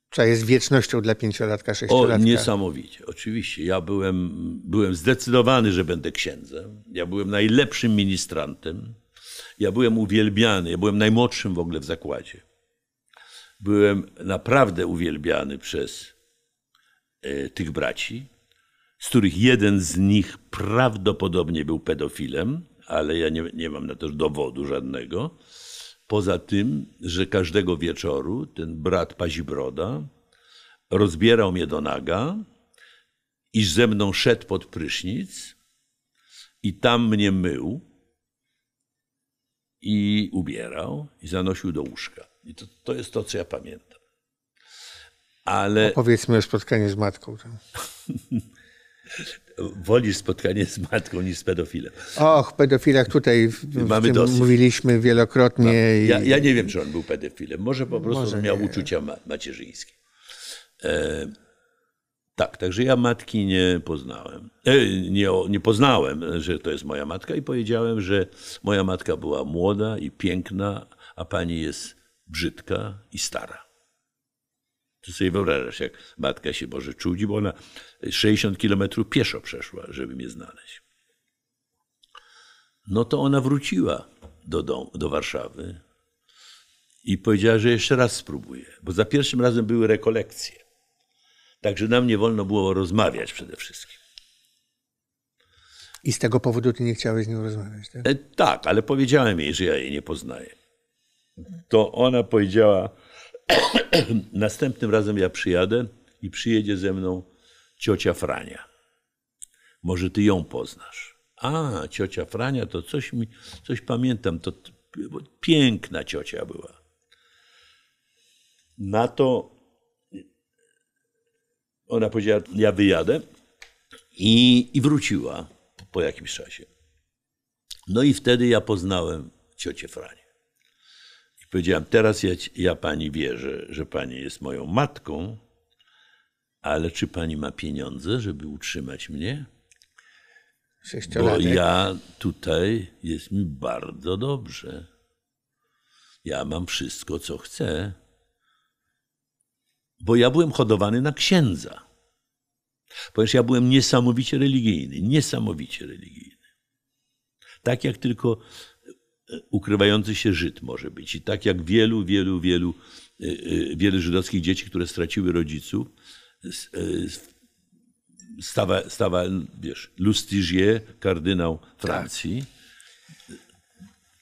Trzeba jest wiecznością dla pięciolatka, sześciolatka. O, niesamowicie. Oczywiście. Ja byłem, byłem zdecydowany, że będę księdzem. Ja byłem najlepszym ministrantem. Ja byłem uwielbiany. Ja byłem najmłodszym w ogóle w zakładzie byłem naprawdę uwielbiany przez e, tych braci, z których jeden z nich prawdopodobnie był pedofilem, ale ja nie, nie mam na to dowodu żadnego. Poza tym, że każdego wieczoru ten brat Pazibroda rozbierał mnie do naga, iż ze mną szedł pod prysznic i tam mnie mył i ubierał i zanosił do łóżka. I to, to jest to, co ja pamiętam. Ale... No powiedzmy o spotkaniu z matką. Tak. Wolisz spotkanie z matką niż z pedofilem. Och, pedofilach tutaj Mamy dosyć. mówiliśmy wielokrotnie. No, ja, ja, nie wiem, czy on był pedofilem. Może po prostu Może miał nie. uczucia ma macierzyńskie. E, tak, także ja matki nie poznałem. E, nie, nie poznałem, że to jest moja matka i powiedziałem, że moja matka była młoda i piękna, a pani jest brzydka i stara. To sobie wyobrażasz, jak matka się może czudzi, bo ona 60 kilometrów pieszo przeszła, żeby mnie znaleźć. No to ona wróciła do, dom, do Warszawy i powiedziała, że jeszcze raz spróbuje, bo za pierwszym razem były rekolekcje. Także nam nie wolno było rozmawiać przede wszystkim. I z tego powodu ty nie chciałeś z nią rozmawiać, tak? E, tak, ale powiedziałem jej, że ja jej nie poznaję to ona powiedziała, następnym razem ja przyjadę i przyjedzie ze mną ciocia Frania. Może ty ją poznasz. A, ciocia Frania, to coś mi, coś pamiętam, to piękna ciocia była. Na to ona powiedziała, ja wyjadę i, i wróciła po jakimś czasie. No i wtedy ja poznałem ciocię Franię. Powiedziałem, teraz ja, ja pani wierzę, że pani jest moją matką, ale czy pani ma pieniądze, żeby utrzymać mnie? Bo ja tutaj jest mi bardzo dobrze. Ja mam wszystko, co chcę. Bo ja byłem hodowany na księdza. Ponieważ ja byłem niesamowicie religijny, niesamowicie religijny. Tak jak tylko ukrywający się Żyd może być. I tak jak wielu, wielu, wielu, e, e, żydowskich dzieci, które straciły rodziców, e, stawa, stawa wiesz, Lustigier, kardynał Francji, tak.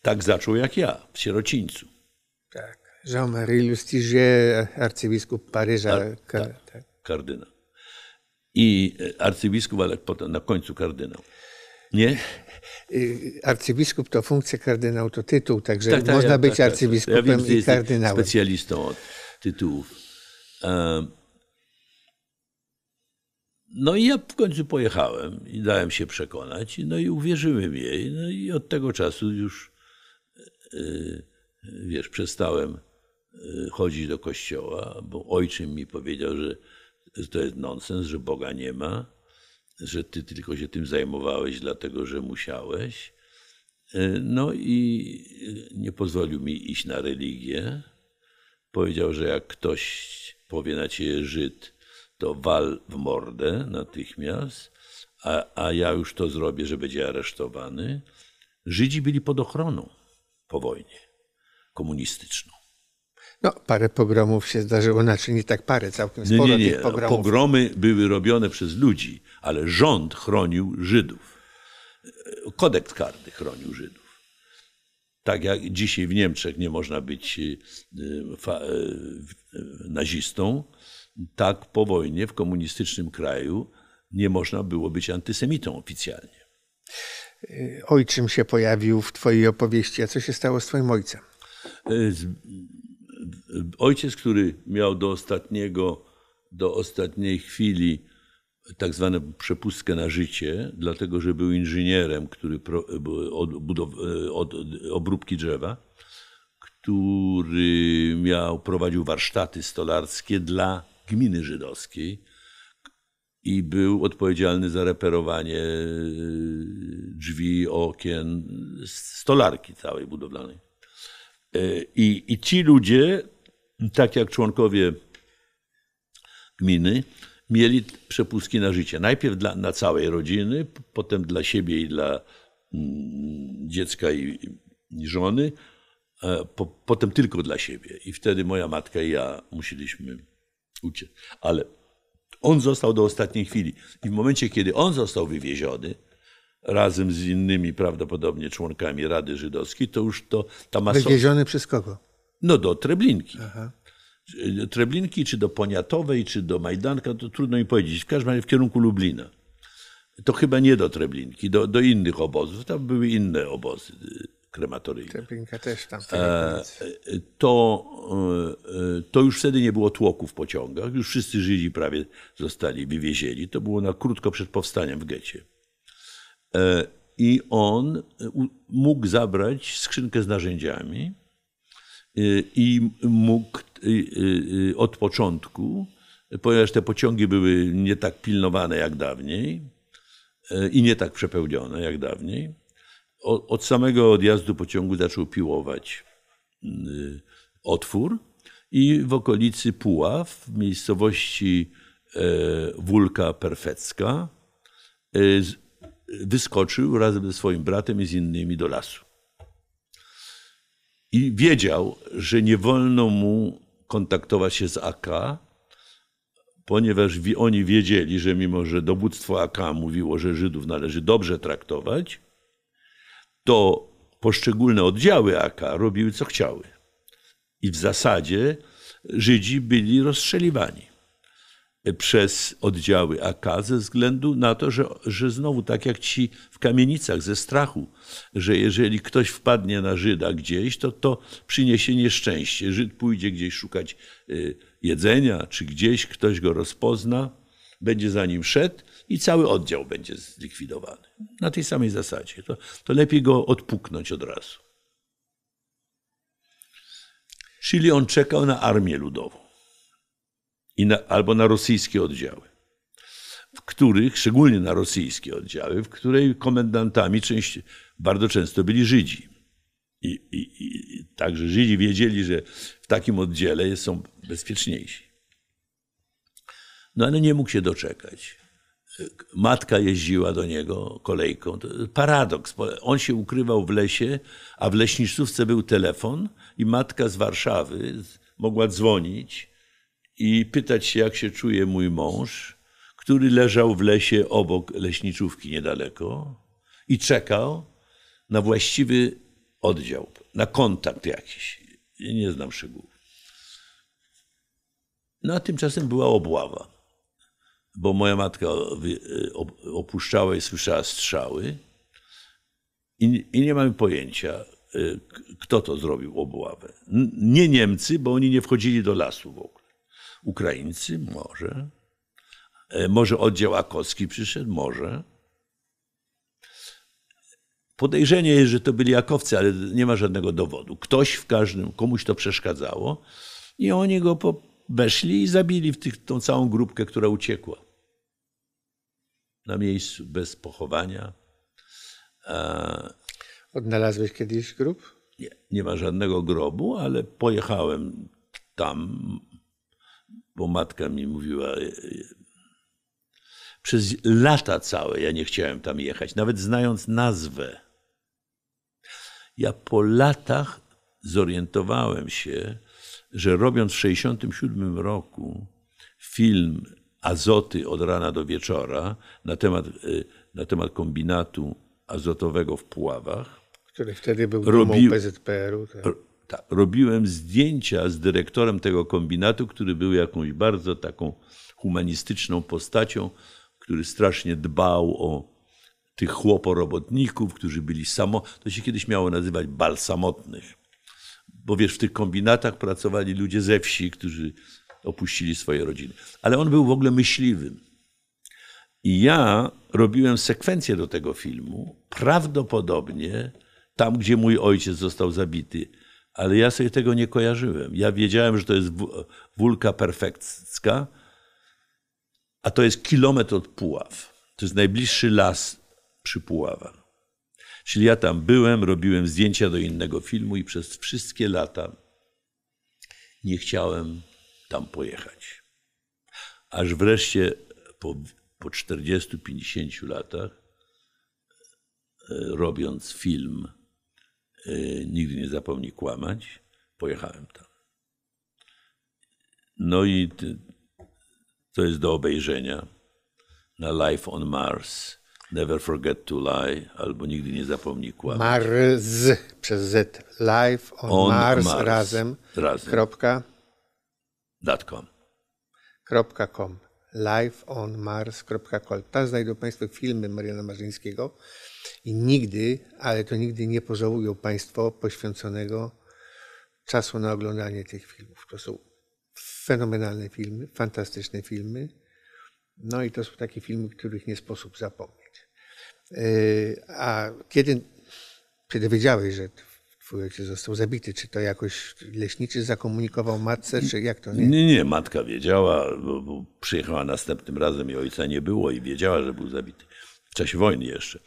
tak zaczął jak ja, w sierocińcu. Tak. Jean-Marie Lustigier, arcybiskup Paryża. Ar, tak, tak. Kardynał. I arcybiskup, ale potem na końcu kardynał. Nie? Y, arcybiskup to funkcja, kardynał to tytuł, także tak, tak, można ja, być tak, arcybiskupem ja wiem, i kardynałem. Specjalistą od tytułów. No i ja w końcu pojechałem i dałem się przekonać, no i uwierzyłem jej. No i od tego czasu już, y, y, wiesz, przestałem chodzić do kościoła, bo ojczym mi powiedział, że to jest nonsens, że Boga nie ma że ty tylko się tym zajmowałeś, dlatego że musiałeś. E, no i e, nie pozwolił mi iść na religię. Powiedział, że jak ktoś powie na ciebie Żyd, to wal w mordę natychmiast, a, a ja już to zrobię, że będzie aresztowany. Żydzi byli pod ochroną po wojnie komunistyczną. No, parę pogromów się zdarzyło, znaczy nie tak parę, całkiem sporo nie, nie, nie. tych pogromów. Pogromy były robione przez ludzi, ale rząd chronił Żydów. Kodeks karny chronił Żydów. Tak jak dzisiaj w Niemczech nie można być y, y, y, nazistą, tak po wojnie w komunistycznym kraju nie można było być antysemitą oficjalnie. Ojczym się pojawił w twojej opowieści, a co się stało z twoim ojcem? Ojciec, który miał do ostatniego, do ostatniej chwili tak zwaną przepustkę na życie, dlatego że był inżynierem, który pro, od, budow, e, od, obróbki drzewa, który miał, prowadził warsztaty stolarskie dla gminy żydowskiej i był odpowiedzialny za reperowanie e, drzwi, okien, stolarki całej budowlanej. E, I, I ci ludzie tak jak członkowie gminy, mieli przepustki na życie. Najpierw dla, na całej rodziny, potem dla siebie i dla mm, dziecka i, i żony, e, po, potem tylko dla siebie. I wtedy moja matka i ja musieliśmy uciec. Ale on został do ostatniej chwili. I w momencie, kiedy on został wywieziony, razem z innymi prawdopodobnie członkami Rady Żydowskiej, to już to ta masa... Wywieziony przez kogo? No do Treblinki. Aha. Treblinki, czy do Poniatowej, czy do Majdanka, to trudno mi powiedzieć. W każdym razie w kierunku Lublina. To chyba nie do Treblinki, do, do innych obozów. Tam były inne obozy y, krematoryjne. Treblinka też tam. E, e, to, e, to już wtedy nie było tłoku w pociągach. Już wszyscy Żydzi prawie zostali wywiezieni. To było na krótko przed powstaniem w getcie. I on mógł zabrać skrzynkę z narzędziami Y, i mógł y, y, od początku, ponieważ te pociągi były nie tak pilnowane jak dawniej e, i nie tak przepełnione jak dawniej, od samego odjazdu pociągu zaczął piłować otwór i w okolicy Puław, w miejscowości e, Wólka Perfecka, e, wyskoczył razem ze swoim bratem i z innymi do lasu. I wiedział, że nie wolno mu kontaktować się z AK, ponieważ oni wiedzieli, że mimo, że dowództwo AK mówiło, że Żydów należy dobrze traktować, to poszczególne oddziały AK robiły co chciały. I w zasadzie Żydzi byli rozstrzeliwani przez oddziały AK ze względu na to, że, że znowu tak jak ci w kamienicach ze strachu, że jeżeli ktoś wpadnie na Żyda gdzieś, to to przyniesie nieszczęście. Żyd pójdzie gdzieś szukać y, jedzenia, czy gdzieś ktoś go rozpozna, będzie za nim szedł i cały oddział będzie zlikwidowany. Na tej samej zasadzie. To, to lepiej go odpuknąć od razu. Czyli on czekał na armię ludową na, albo na rosyjskie oddziały, w których, szczególnie na rosyjskie oddziały, w której komendantami część, bardzo często byli Żydzi. I, i, I, także Żydzi wiedzieli, że w takim oddziale są bezpieczniejsi. No ale nie mógł się doczekać. Matka jeździła do niego kolejką. Paradoks. On się ukrywał w lesie, a w leśniczówce był telefon i matka z Warszawy mogła dzwonić i pytać się, jak się czuje mój mąż, który leżał w lesie obok leśniczówki niedaleko i czekał na właściwy oddział, na kontakt jakiś. Nie znam szczegółów. No a tymczasem była obława, bo moja matka e, opuszczała i słyszała strzały i, i nie mamy pojęcia, e, kto to zrobił obławę. Nie Niemcy, bo oni nie wchodzili do lasu w ogóle. Ukraińcy? Może. E, może oddział Akowski przyszedł? Może. Podejrzenie jest, że to byli Jakowcy, ale nie ma żadnego dowodu. Ktoś w każdym, komuś to przeszkadzało i oni go weszli i zabili w tych, tą całą grupkę, która uciekła. Na miejscu, bez pochowania. A... E, Odnalazłeś kiedyś grób? Nie, nie ma żadnego grobu, ale pojechałem tam bo matka mi mówiła, e, e, przez lata całe ja nie chciałem tam jechać, nawet znając nazwę. Ja po latach zorientowałem się, że robiąc w 1967 roku film Azoty od rana do wieczora na temat, e, na temat kombinatu azotowego w Puławach. Który wtedy był robi... PZPR-u. Tak? robiłem zdjęcia z dyrektorem tego kombinatu, który był jakąś bardzo taką humanistyczną postacią, który strasznie dbał o tych chłoporobotników, którzy byli samo, to się kiedyś miało nazywać balsamotnych. Bo wiesz, w tych kombinatach pracowali ludzie ze wsi, którzy opuścili swoje rodziny. Ale on był w ogóle myśliwym. I ja robiłem sekwencję do tego filmu, prawdopodobnie tam, gdzie mój ojciec został zabity ale ja sobie tego nie kojarzyłem. Ja wiedziałem, że to jest wulka perfekcka, a to jest kilometr od Puław. To jest najbliższy las przy Puławach. Czyli ja tam byłem, robiłem zdjęcia do innego filmu i przez wszystkie lata nie chciałem tam pojechać. Aż wreszcie po, po 40-50 latach, e, robiąc film Y, nigdy nie zapomni kłamać, pojechałem tam. No i to jest do obejrzenia na Life on Mars. Never Forget to Lie albo Nigdy nie zapomnij kłamać. Mars przez Z. Life on, on Mars, Mars, razem. razem. Kropka. Dot com. Kropka com. on Mars. Kropka com. Tam znajdą Państwo filmy Mariana Marzyńskiego. I nigdy, ale to nigdy nie pożałują Państwo poświęconego czasu na oglądanie tych filmów. To są fenomenalne filmy, fantastyczne filmy. No i to są takie filmy, których nie sposób zapomnieć. E, a kiedy się dowiedziałeś, że twój ojciec został zabity, czy to jakoś leśniczy zakomunikował matce, czy jak to? Nie, nie, nie matka wiedziała, bo przyjechała następnym razem i ojca nie było i wiedziała, że był zabity. W czasie wojny jeszcze.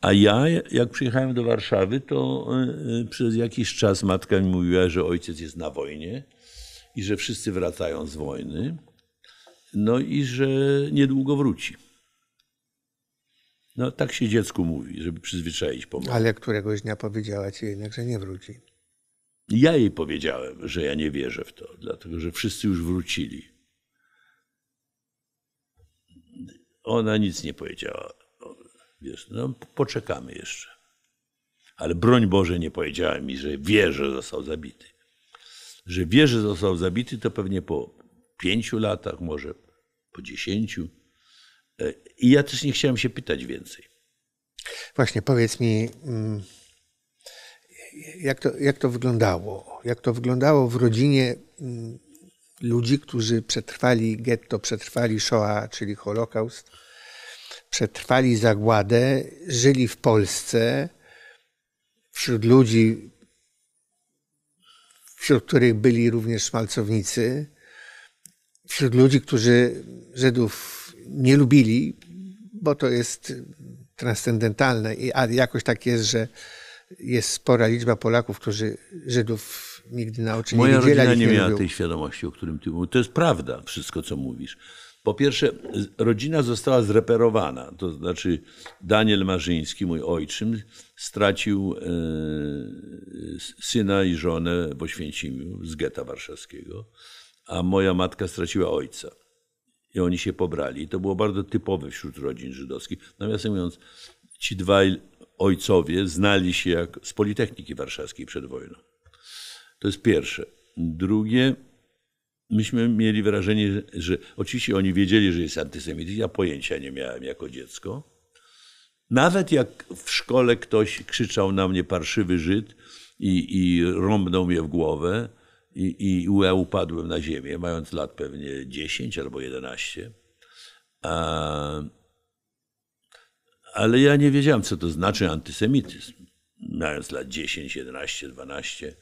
A ja, jak przyjechałem do Warszawy, to e, e, przez jakiś czas matka mi mówiła, że ojciec jest na wojnie i że wszyscy wracają z wojny, no i że niedługo wróci. No tak się dziecku mówi, żeby przyzwyczaić pomoc. Ale któregoś dnia powiedziała ci jednak, że nie wróci. Ja jej powiedziałem, że ja nie wierzę w to, dlatego że wszyscy już wrócili. Ona nic nie powiedziała. Wiesz, no poczekamy jeszcze. Ale broń Boże nie powiedziała mi, że wie, że został zabity. Że wie, że został zabity, to pewnie po pięciu latach, może po dziesięciu. E, I ja też nie chciałem się pytać więcej. Właśnie, powiedz mi, mm, jak to, jak to wyglądało? Jak to wyglądało w rodzinie mm, ludzi, którzy przetrwali getto, przetrwali Shoah, czyli Holokaust? przetrwali zagładę, żyli w Polsce wśród ludzi, wśród których byli również szmalcownicy, wśród ludzi, którzy Żydów nie lubili, bo to jest transcendentalne, a jakoś tak jest, że jest spora liczba Polaków, którzy Żydów nigdy na oczy Moja nie widzieli. Moja rodzina nie miała nie tej świadomości, o którym ty mówisz. To jest prawda, wszystko co mówisz. Po pierwsze, rodzina została zreperowana, to znaczy Daniel Marzyński, mój ojczym, stracił e, syna i żonę w Oświęcimiu z getta warszawskiego, a moja matka straciła ojca. I oni się pobrali. I to było bardzo typowe wśród rodzin żydowskich. Nawiasem mówiąc, ci dwaj ojcowie znali się jak z Politechniki Warszawskiej przed wojną. To jest pierwsze. Drugie, myśmy mieli wrażenie, że oczywiście oni wiedzieli, że jest antysemityzm, ja pojęcia nie miałem jako dziecko. Nawet jak w szkole ktoś krzyczał na mnie parszywy Żyd i, i rąbnął mnie w głowę i, i ja upadłem na ziemię, mając lat pewnie 10 albo 11. A, ale ja nie wiedziałem, co to znaczy antysemityzm, mając lat 10, 11, 12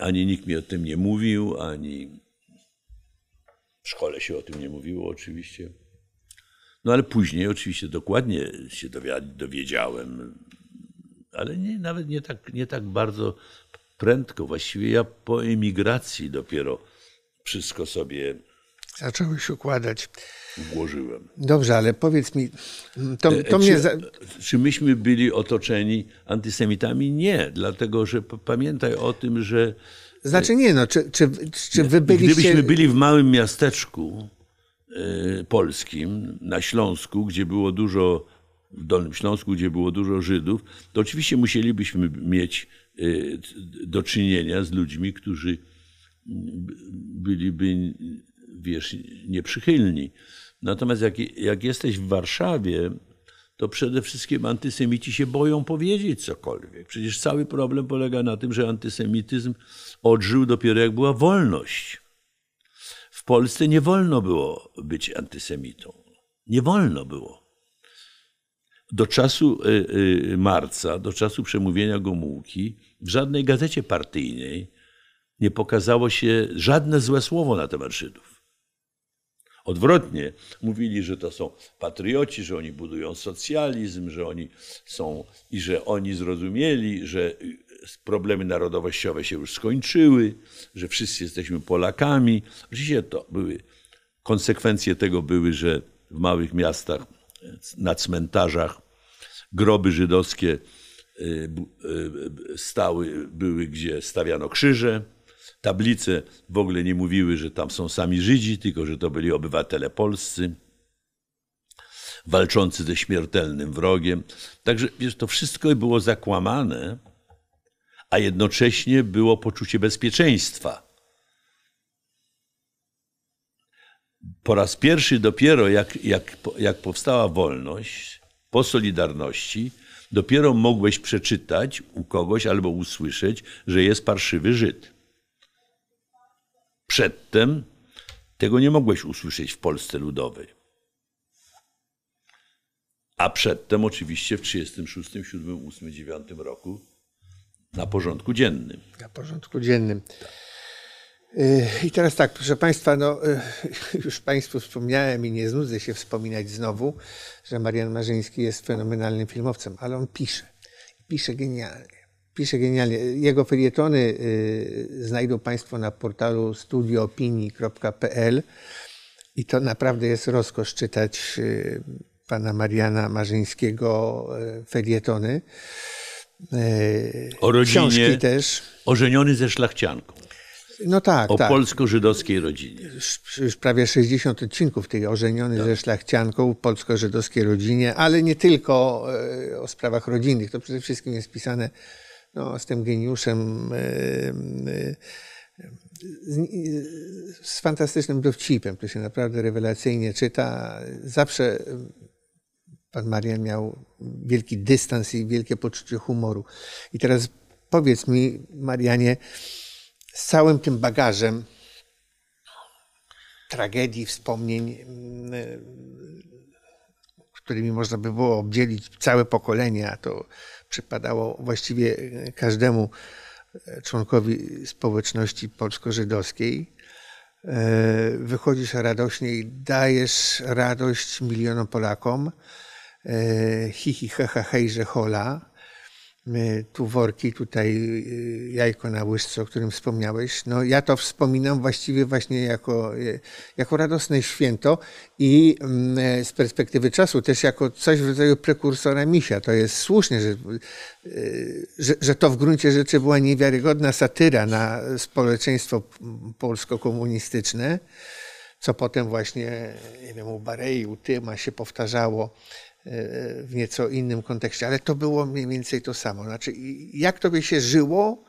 ani nikt mi o tym nie mówił, ani w szkole się o tym nie mówiło oczywiście. No ale później oczywiście dokładnie się dowiedziałem, ale nie, nawet nie tak, nie tak bardzo prędko. Właściwie ja po emigracji dopiero wszystko sobie. Zaczęły się układać ułożyłem. Dobrze, ale powiedz mi, to, e, e, to czy, mnie... Czy myśmy byli otoczeni antysemitami? Nie, dlatego że pamiętaj o tym, że... E, znaczy nie, no, czy, czy, czy wy byliście... Gdybyśmy byli w małym miasteczku polskim, na Śląsku, gdzie było dużo, w Dolnym Śląsku, gdzie było dużo Żydów, to oczywiście musielibyśmy mieć do czynienia z ludźmi, którzy byliby, wiesz, nieprzychylni. Natomiast jak, jak jesteś w Warszawie, to przede wszystkim antysemici się boją powiedzieć cokolwiek. Przecież cały problem polega na tym, że antysemityzm odżył dopiero jak była wolność. W Polsce nie wolno było być antysemitą. Nie wolno było. Do czasu e, e, marca, do czasu przemówienia Gomułki, w żadnej gazecie partyjnej nie pokazało się żadne złe słowo na temat Żydów. Odwrotnie mówili, że to są patrioci, że oni budują socjalizm, że oni są i że oni zrozumieli, że y, problemy narodowościowe się już skończyły, że wszyscy jesteśmy Polakami. Oczywiście to były konsekwencje tego były, że w małych miastach, e, na cmentarzach groby żydowskie y, y, stały, były, gdzie stawiano krzyże Tablice w ogóle nie mówiły, że tam są sami Żydzi, tylko że to byli obywatele polscy, walczący ze śmiertelnym wrogiem. Także wiesz, to wszystko było zakłamane, a jednocześnie było poczucie bezpieczeństwa. Po raz pierwszy dopiero jak, jak, jak powstała wolność, po Solidarności, dopiero mogłeś przeczytać u kogoś albo usłyszeć, że jest parszywy Żyd. Przedtem tego nie mogłeś usłyszeć w Polsce Ludowej. A przedtem oczywiście w 1936, 1937, 8, 9 roku na porządku dziennym. Na porządku dziennym. Y, I teraz tak, proszę Państwa, no, y, już Państwu wspomniałem i nie znudzę się wspominać znowu, że Marian Marzyński jest fenomenalnym filmowcem, ale on pisze. Pisze genialnie. Pisze genialnie. Jego felietony y, znajdą Państwo na portalu studioopinii.pl i to naprawdę jest rozkosz czytać y, pana Mariana Marzyńskiego y, felietony. Y, o rodzinie, książki też. Ożeniony ze szlachcianką. No tak, o tak. polsko-żydowskiej rodzinie. Już prawie 60 odcinków tej ożeniony tak. ze szlachcianką, polsko-żydowskiej rodzinie, ale nie tylko o sprawach rodzinnych. To przede wszystkim jest pisane no, z tym geniuszem, e, e, e, z fantastycznym dowcipem, który się naprawdę rewelacyjnie czyta. Zawsze pan Marian miał wielki dystans i wielkie poczucie humoru. I teraz powiedz mi, Marianie, z całym tym bagażem tragedii, wspomnień, którymi można by było obdzielić całe pokolenia, to przypadało właściwie e, każdemu e, członkowi społeczności polsko-żydowskiej. E, wychodzisz radośnie i dajesz radość milionom Polakom. Hi, hi, ha, ha, hejże, hola tu worki, tutaj y, jajko na łyżce, o którym wspomniałeś. No, ja to wspominam właściwie właśnie jako, y, jako radosne święto i mm, e, z perspektywy czasu też jako coś w rodzaju prekursora misia. To jest słusznie, że, y, że, że to w gruncie rzeczy była niewiarygodna satyra na społeczeństwo polsko-komunistyczne co potem właśnie, nie wiem, u Barei, u Tyma się powtarzało E, w nieco innym kontekście, ale to było mniej więcej to samo. Znaczy, jak tobie się żyło?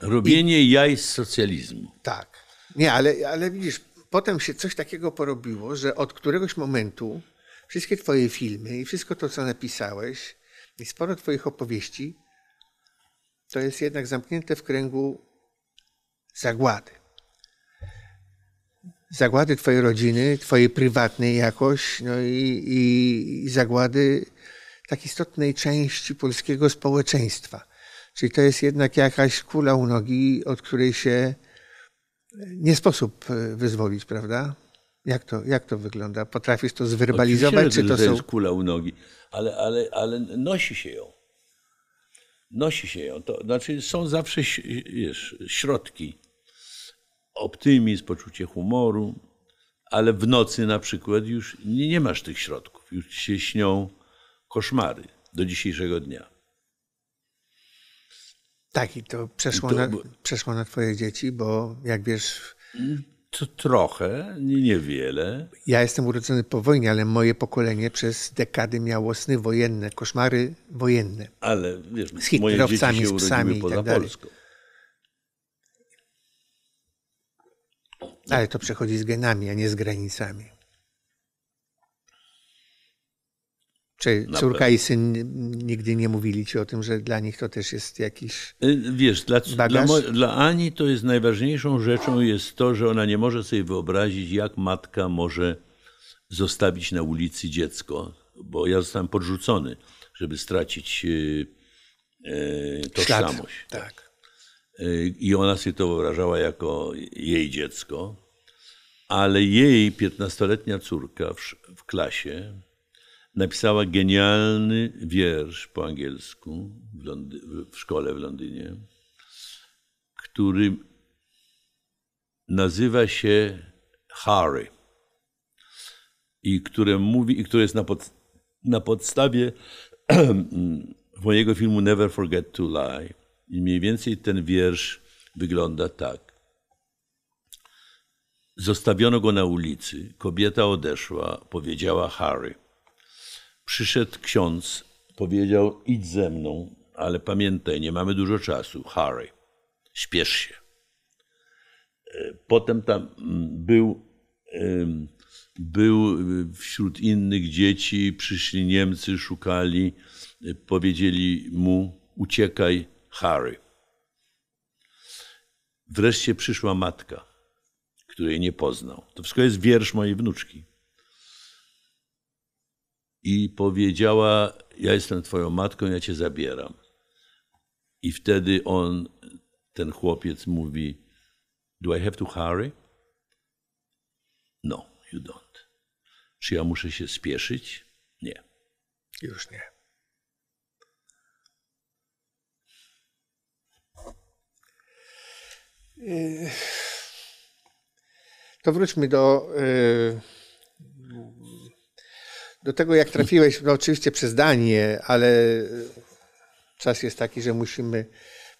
Robienie i... jaj z socjalizmu. Tak. Nie, ale, ale widzisz, potem się coś takiego porobiło, że od któregoś momentu wszystkie twoje filmy i wszystko to, co napisałeś i sporo twoich opowieści, to jest jednak zamknięte w kręgu zagłady zagłady twojej rodziny, twojej prywatnej jakoś, no i, i, zagłady tak istotnej części polskiego społeczeństwa. Czyli to jest jednak jakaś kula u nogi, od której się nie sposób e, wyzwolić, prawda? Jak to, jak to wygląda? Potrafisz to zwerbalizować? Oczywiście, czy to, to są... jest kula u nogi, ale, ale, ale nosi się ją. Nosi się ją. To znaczy są zawsze wiesz, środki optymizm, poczucie humoru, ale w nocy na przykład już nie, nie masz tych środków, już się śnią koszmary do dzisiejszego dnia. Tak, i to przeszło, I to, na, przeszło na twoje dzieci, bo jak wiesz... To trochę, niewiele. Ja jestem urodzony po wojnie, ale moje pokolenie przez dekady miało sny wojenne, koszmary wojenne. Ale wiesz, z moje dzieci się z psami urodziły poza tak Polską. Ale to przechodzi z genami, a nie z granicami. Czy Na córka pewno. i syn nigdy nie mówili ci o tym, że dla nich to też jest jakiś. Y, wiesz, dla, dla, dla, Ani to jest najważniejszą rzeczą jest to, że ona nie może sobie wyobrazić, jak matka może zostawić na ulicy dziecko, bo ja zostałem podrzucony, żeby stracić yy, tożsamość. Ślad. Tak. Y, i ona sobie to wyobrażała jako jej dziecko, ale jej 15-letnia córka w, w klasie napisała genialny wiersz po angielsku w, Londy, w szkole w Londynie, który nazywa się Harry i które mówi, i które jest na, pod, na podstawie mojego filmu Never Forget to Lie i mniej więcej ten wiersz wygląda tak. Zostawiono go na ulicy, kobieta odeszła, powiedziała Harry. Przyszedł ksiądz, powiedział: Idź ze mną, ale pamiętaj, nie mamy dużo czasu, Harry, śpiesz się. E, potem tam mm, był, e, był wśród innych dzieci, przyszli Niemcy, szukali, e, powiedzieli mu: Uciekaj, Harry. Wreszcie przyszła matka, której nie poznał. To wszystko jest wiersz mojej wnuczki. I powiedziała: Ja jestem twoją matką, ja cię zabieram. I wtedy on, ten chłopiec, mówi: Do I have to hurry? No, you don't. Czy ja muszę się spieszyć? Nie. Już nie. Y, to wróćmy do, y, do tego, jak trafiłeś, no oczywiście przez Danię, ale czas jest taki, że musimy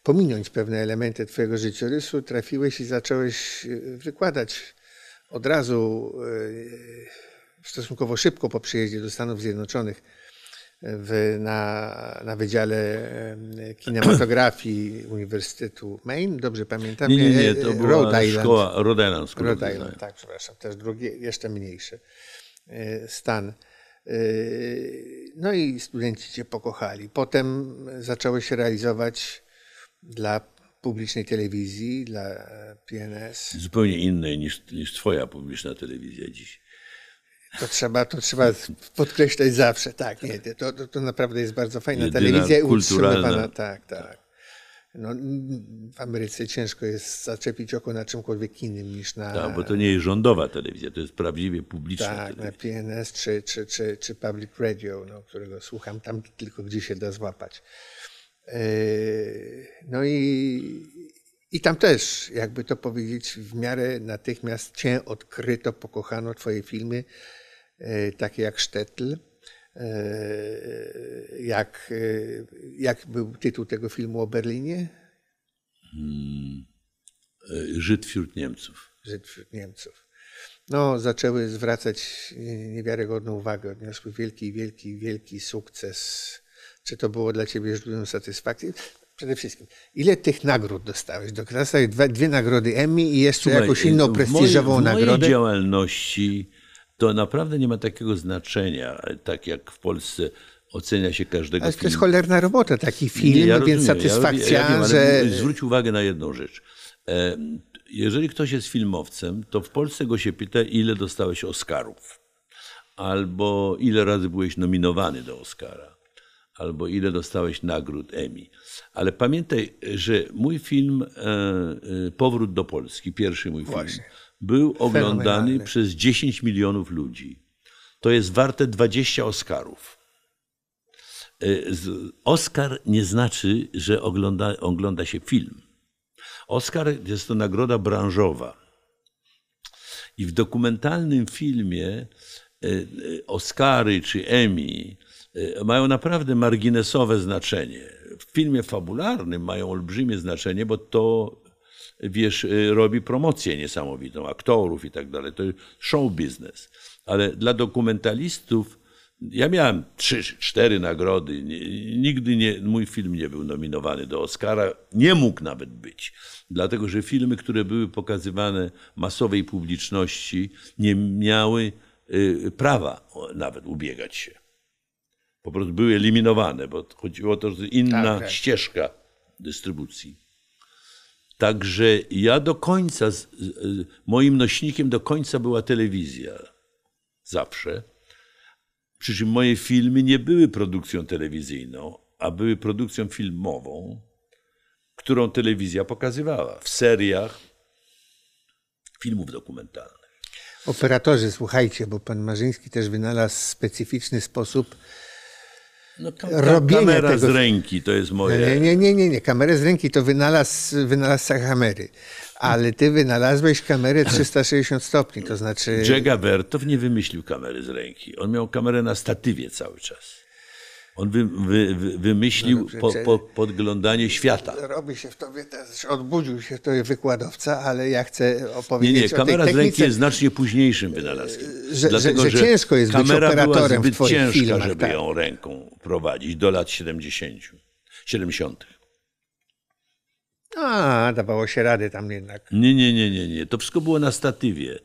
pominąć pewne elementy Twojego życiorysu. Trafiłeś i zacząłeś y, wykładać od razu stosunkowo szybko po przyjeździe do Stanów Zjednoczonych w, na, na Wydziale Kinematografii Uniwersytetu Maine, dobrze pamiętam? Nie, nie, nie to e, była Rhode Island. szkoła Rhode Island. Rhode Island, tak, przepraszam, też drugi, jeszcze mniejszy e, stan. E, no i studenci cię pokochali. Potem zaczęły się realizować dla publicznej telewizji, dla PNS. Zupełnie innej niż, niż twoja publiczna telewizja dziś. To trzeba, to trzeba podkreślać zawsze, tak. Nie, to, to, to naprawdę jest bardzo fajna Jedyna telewizja i utrzymywana. Tak, tak. No, w Ameryce ciężko jest zaczepić oko na czymkolwiek innym niż na. Tak, bo to nie jest rządowa telewizja, to jest prawdziwie publiczna. Tak, telewizja. na PNS czy, czy, czy, czy Public Radio, no, którego słucham tam tylko, gdzie się da złapać. Yy, no i, i tam też, jakby to powiedzieć, w miarę natychmiast cię odkryto, pokochano twoje filmy E, takie jak Sztetl, e, jak, e, jak był tytuł tego filmu o Berlinie? Hmm. Żyd wśród Niemców. Żyd wśród Niemców. No, zaczęły zwracać niewiarygodną uwagę, odniosły wielki, wielki, wielki sukces. Czy to było dla ciebie źródłem satysfakcji? Przede wszystkim, ile tych nagród dostałeś? Dostałeś dwie, nagrody Emmy i jeszcze Słuchaj, jakąś inną prestiżową w mojej, w mojej nagrodę? W działalności to naprawdę nie ma takiego znaczenia, tak jak w Polsce ocenia się każdego filmu. Ale to jest cholerna robota, taki film, nie, ja no więc rozumiem, satysfakcja, ja, ja wiem, że... Zwróć uwagę na jedną rzecz. E, jeżeli ktoś jest filmowcem, to w Polsce go się pyta, ile dostałeś Oscarów, albo ile razy byłeś nominowany do Oscara, albo ile dostałeś nagród Emmy. Ale pamiętaj, że mój film e, e, Powrót do Polski, pierwszy mój film, Właśnie był oglądany przez 10 milionów ludzi. To jest warte 20 Oscarów. E, Oscar nie znaczy, że ogląda, ogląda się film. Oscar jest to nagroda branżowa. I w dokumentalnym filmie e, e, Oscary czy Emmy mają naprawdę marginesowe znaczenie. W filmie fabularnym mają olbrzymie znaczenie, bo to wiesz, y, robi promocję niesamowitą, aktorów i tak dalej. To jest show biznes. Ale dla dokumentalistów, ja miałem trzy, cztery nagrody. Nigdy nie, mój film nie był nominowany do Oscara. Nie mógł nawet być. Dlatego, że filmy, które były pokazywane masowej publiczności, nie miały y, prawa nawet ubiegać się. Po prostu były eliminowane, bo chodziło o to, że inna tak, tak. ścieżka dystrybucji. Także ja do końca, moim nośnikiem do końca była telewizja. Zawsze. Przy czym moje filmy nie były produkcją telewizyjną, a były produkcją filmową, którą telewizja pokazywała w seriach filmów dokumentalnych. Operatorzy, słuchajcie, bo pan Marzyński też wynalazł specyficzny sposób no, kam- robienie kamera tego... z ręki to jest moje. Nie, nie, nie, nie, nie. kamerę z ręki to wynalazł, wynalazca kamery. Ale ty wynalazłeś kamerę 360 stopni, to znaczy... Jega Bertow nie wymyślił kamery z ręki. On miał kamerę na statywie cały czas. On wy, wy, wy, wymyślił no, no po, po, podglądanie świata. Robi się w tobie też, odbudził się to wykładowca, ale ja chcę opowiedzieć nie, nie, o tej kamera z ręki jest znacznie późniejszym wynalazkiem. E, że, dlatego, że, że, że ciężko jest być operatorem była zbyt ciężka, filmach, żeby tak. ją ręką prowadzić do lat 70. 70. A, dawało się rady tam jednak. Nie, nie, nie, nie, nie. To wszystko było na statywie.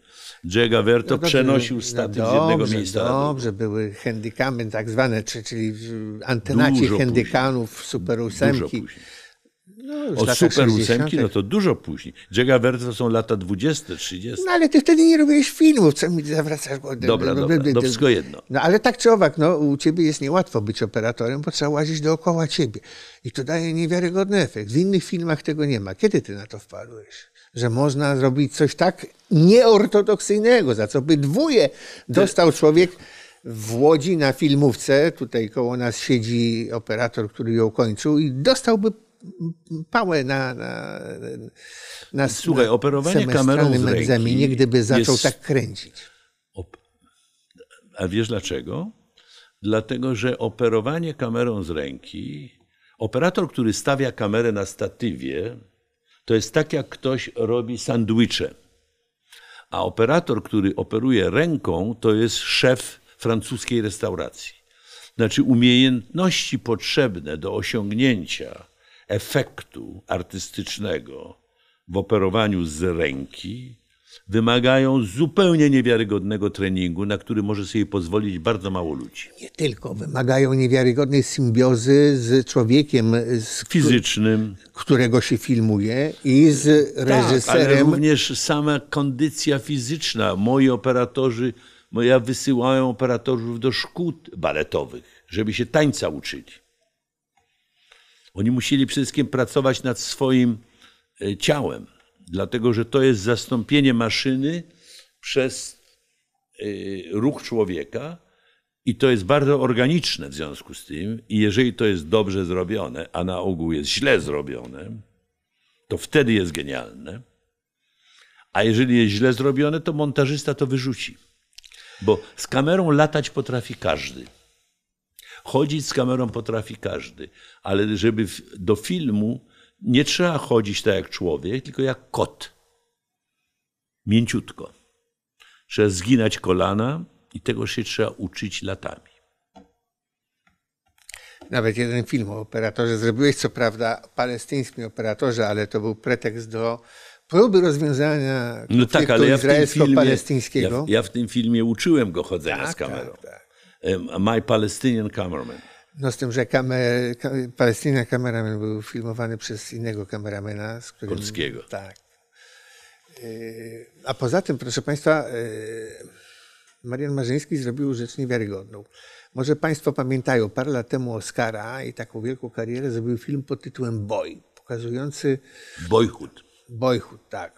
Jega Verto no przenosił statyw no dobrze, no z jednego miejsca. Dobrze, były handykamy tak zwane, czyli antenaci handykanów, super ósemki. No, Od super ósemki, no to dużo później. Jega Verto są lata 20, 30. No ale ty wtedy nie robisz filmów, co mi zawracasz głowę. No, dobra, no, dobra, no, no, wszystko jedno. No ale tak czy owak, no, u ciebie jest niełatwo być operatorem, bo trzeba łazić dookoła ciebie. I to daje niewiarygodny efekt. W innych filmach tego nie ma. Kiedy ty na to wpadłeś? że można zrobić coś tak nieortodoksyjnego, za co by bydwuje dostał człowiek w Łodzi na filmówce, tutaj koło nas siedzi operator, który ją kończył i dostałby pałę na, na, na Słuchaj, na operowanie kamerą z egzaminie, gdyby zaczął jest... tak kręcić. A wiesz dlaczego? Dlatego, że operowanie kamerą z ręki, operator, który stawia kamerę na statywie, to jest tak, jak ktoś robi sandwicze. A operator, który operuje ręką, to jest szef francuskiej restauracji. Znaczy, umiejętności potrzebne do osiągnięcia efektu artystycznego w operowaniu z ręki wymagają zupełnie niewiarygodnego treningu, na który może sobie pozwolić bardzo mało ludzi. Nie tylko, wymagają niewiarygodnej symbiozy z człowiekiem z fizycznym, którego się filmuje i z reżyserem. Tak, ale również sama kondycja fizyczna. Moi operatorzy, ja wysyłałem operatorów do szkół baletowych, żeby się tańca uczyli. Oni musieli przede wszystkim pracować nad swoim e, ciałem dlatego że to jest zastąpienie maszyny przez y, ruch człowieka i to jest bardzo organiczne w związku z tym. I jeżeli to jest dobrze zrobione, a na ogół jest źle zrobione, to wtedy jest genialne. A jeżeli jest źle zrobione, to montażysta to wyrzuci. Bo z kamerą latać potrafi każdy. Chodzić z kamerą potrafi każdy, ale żeby do filmu nie trzeba chodzić tak jak człowiek, tylko jak kot. Mięciutko. Trzeba zginać kolana i tego się trzeba uczyć latami. Nawet jeden film o operatorze zrobiłeś, co prawda, palestyńskim operatorze, ale to był pretekst do próby rozwiązania no tak, ale ja izraelsko-palestyńskiego. Ja, ja, w tym filmie uczyłem go chodzenia tak, z kamerą. Tak, tak. My Palestinian Cameraman. No z tym, że kamer, Palestyna kameramen był filmowany przez innego kameramena. Z którym, Polskiego. Tak. E, a poza tym, proszę Państwa, e, Marian Marzyński zrobił rzecz niewiarygodną. Może Państwo pamiętają, parę lat temu Oscara i taką wielką karierę zrobił film pod tytułem Boy, pokazujący... Boyhood. Boyhood, tak.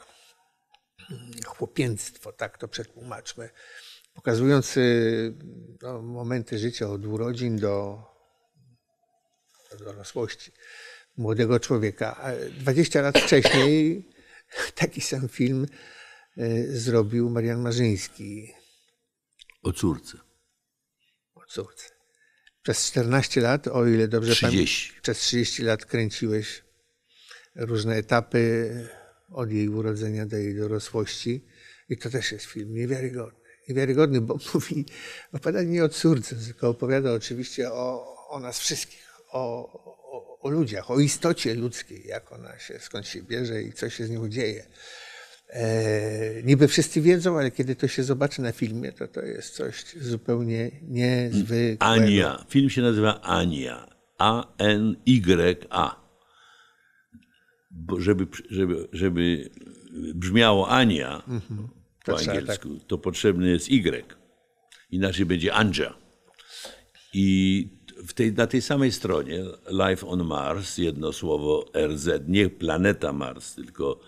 Chłopięctwo, tak to przetłumaczmy. Pokazujący no, momenty życia od urodzin do do dorosłości młodego człowieka. A 20 lat wcześniej taki sam film e, zrobił Marian Marzyński. O córce. O córce. Przez 14 lat, o ile dobrze pamiętam, przez 30 lat kręciłeś różne etapy od jej urodzenia do jej dorosłości. I to też jest film niewiarygodny. Niewiarygodny, bo mówi, opowiada nie o córce, tylko opowiada oczywiście o, o nas wszystkich o, o, o ludziach, o istocie ludzkiej, jak ona się, skąd się bierze i co się z nią dzieje. E, niby wszyscy wiedzą, ale kiedy to się zobaczy na filmie, to to jest coś zupełnie niezwykłego. Ania. Film się nazywa Ania. A-N-Y-A. Y żeby, żeby, żeby brzmiało Ania mhm. po to angielsku, trzeba, tak. to potrzebny jest Y. Inaczej będzie Anja. I w tej, na tej samej stronie Life on Mars, jedno słowo RZ, nie planeta Mars, tylko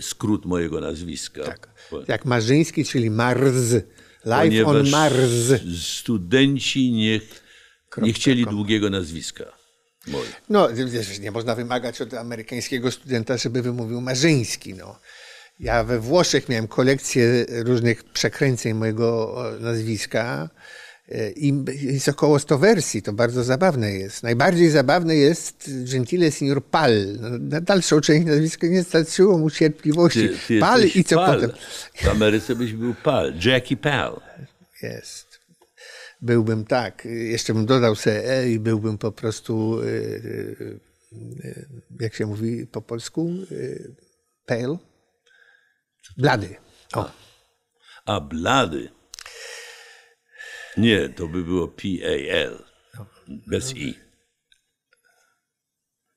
skrót mojego nazwiska. Tak, jak Marzyński, czyli Mars. Life Ponieważ on Mars. Studenci nie, nie chcieli długiego nazwiska. Moje. No, nie można wymagać od amerykańskiego studenta, żeby wymówił Marzyński. No. Ja we Włoszech miałem kolekcję różnych przekręceń mojego nazwiska. I jest około 100 wersji, to bardzo zabawne jest. Najbardziej zabawne jest Gentile Signor Pal. No, na dalszą część nazwiska nie straciło mu cierpliwości. Ty, ty pal i co pal. potem? W Ameryce byś był Pal, Jackie Pal. Jest. Byłbym tak, jeszcze bym dodał se e i byłbym po prostu, e, e, jak się mówi po polsku, e, pale, blady. O. A, blady. Nie, to by było P A L, Bez i.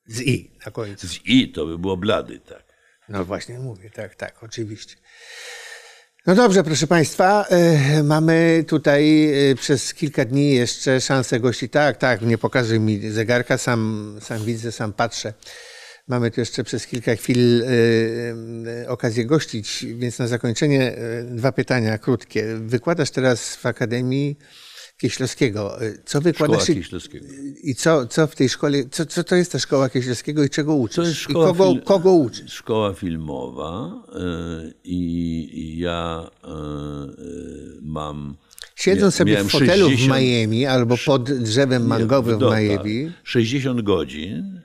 Z i na końcu. Z i to by było blady, tak. No właśnie mówię, tak, tak, oczywiście. No dobrze, proszę Państwa, e, mamy tutaj e, przez kilka dni jeszcze szansę gości. Tak, tak, nie pokażę mi zegarka, sam, sam widzę, sam patrzę. Mamy tu jeszcze przez kilka chwil e, e, okazję gościć, więc na zakończenie e, dwa pytania krótkie. Wykładasz teraz w Akademii Kieślowskiego. Co wykładasz i, i co, co w tej szkole, co, co to jest ta szkoła Kieślowskiego i czego uczysz? I kogo, fil- kogo uczysz? Szkoła filmowa i ja mam... Siedząc sobie w fotelu 60, w Miami albo pod drzewem mangowym w, w Miami. 60 godzin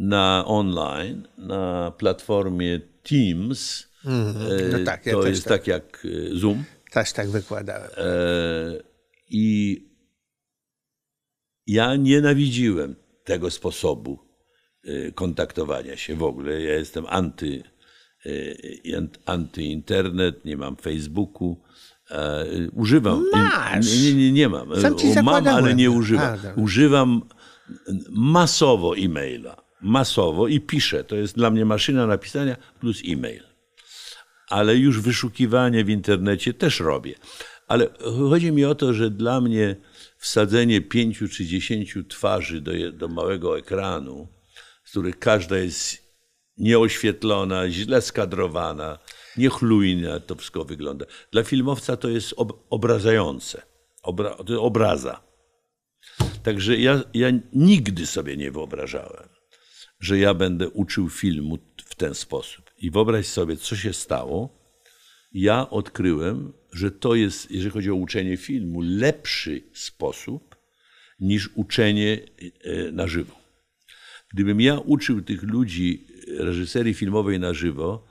na online, na platformie Teams. Mm, no tak, ja to jest tak, tak, jak e, Zoom. Też tak wykładałem. E, I ja nienawidziłem tego sposobu kontaktowania się w ogóle. Ja jestem anty, antyinternet, nie mam Facebooku. Używam. Masz. Nie, nie, nie mam. Sam ci mam, ale nie używam. Używam masowo e-maila masowo i piszę. To jest dla mnie maszyna napisania plus e-mail. Ale już wyszukiwanie w internecie też robię. Ale chodzi mi o to, że dla mnie wsadzenie pięciu czy dziesięciu twarzy do, do małego ekranu, z których każda jest nieoświetlona, źle skadrowana, niechlujna, to wszystko wygląda. Dla filmowca to jest ob obrażające. Obra to obraza. Także ja, ja nigdy sobie nie wyobrażałem, że ja będę uczył filmu w ten sposób. I wyobraź sobie, co się stało. Ja odkryłem, że to jest, jeżeli chodzi o uczenie filmu, lepszy sposób niż uczenie e, na żywo. Gdybym ja uczył tych ludzi e, reżyserii filmowej na żywo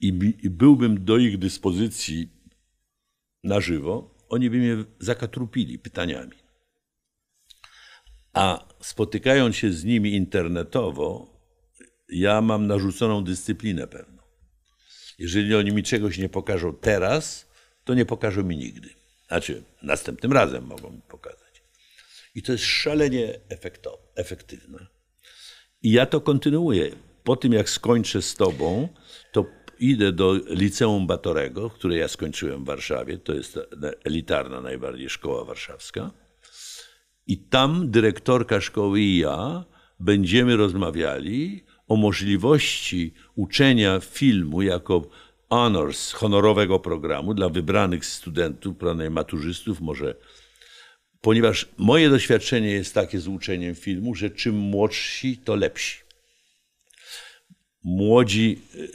i byłbym do ich dyspozycji na żywo, oni by mnie zakatrupili pytaniami. A spotykając się z nimi internetowo, ja mam narzuconą dyscyplinę pewną. Jeżeli oni mi czegoś nie pokażą teraz, to nie pokażą mi nigdy. Znaczy, następnym razem mogą mi pokazać. I to jest szalenie efektywne. I ja to kontynuuję. Po tym, jak skończę z tobą, to idę do Liceum Batorego, które ja skończyłem w Warszawie. To jest elitarna najbardziej szkoła warszawska i tam dyrektorka szkoły i ja będziemy rozmawiali o możliwości uczenia filmu jako honors, honorowego programu dla wybranych studentów, prawie maturzystów może. Ponieważ moje doświadczenie jest takie z uczeniem filmu, że czym młodsi, to lepsi. Młodzi y,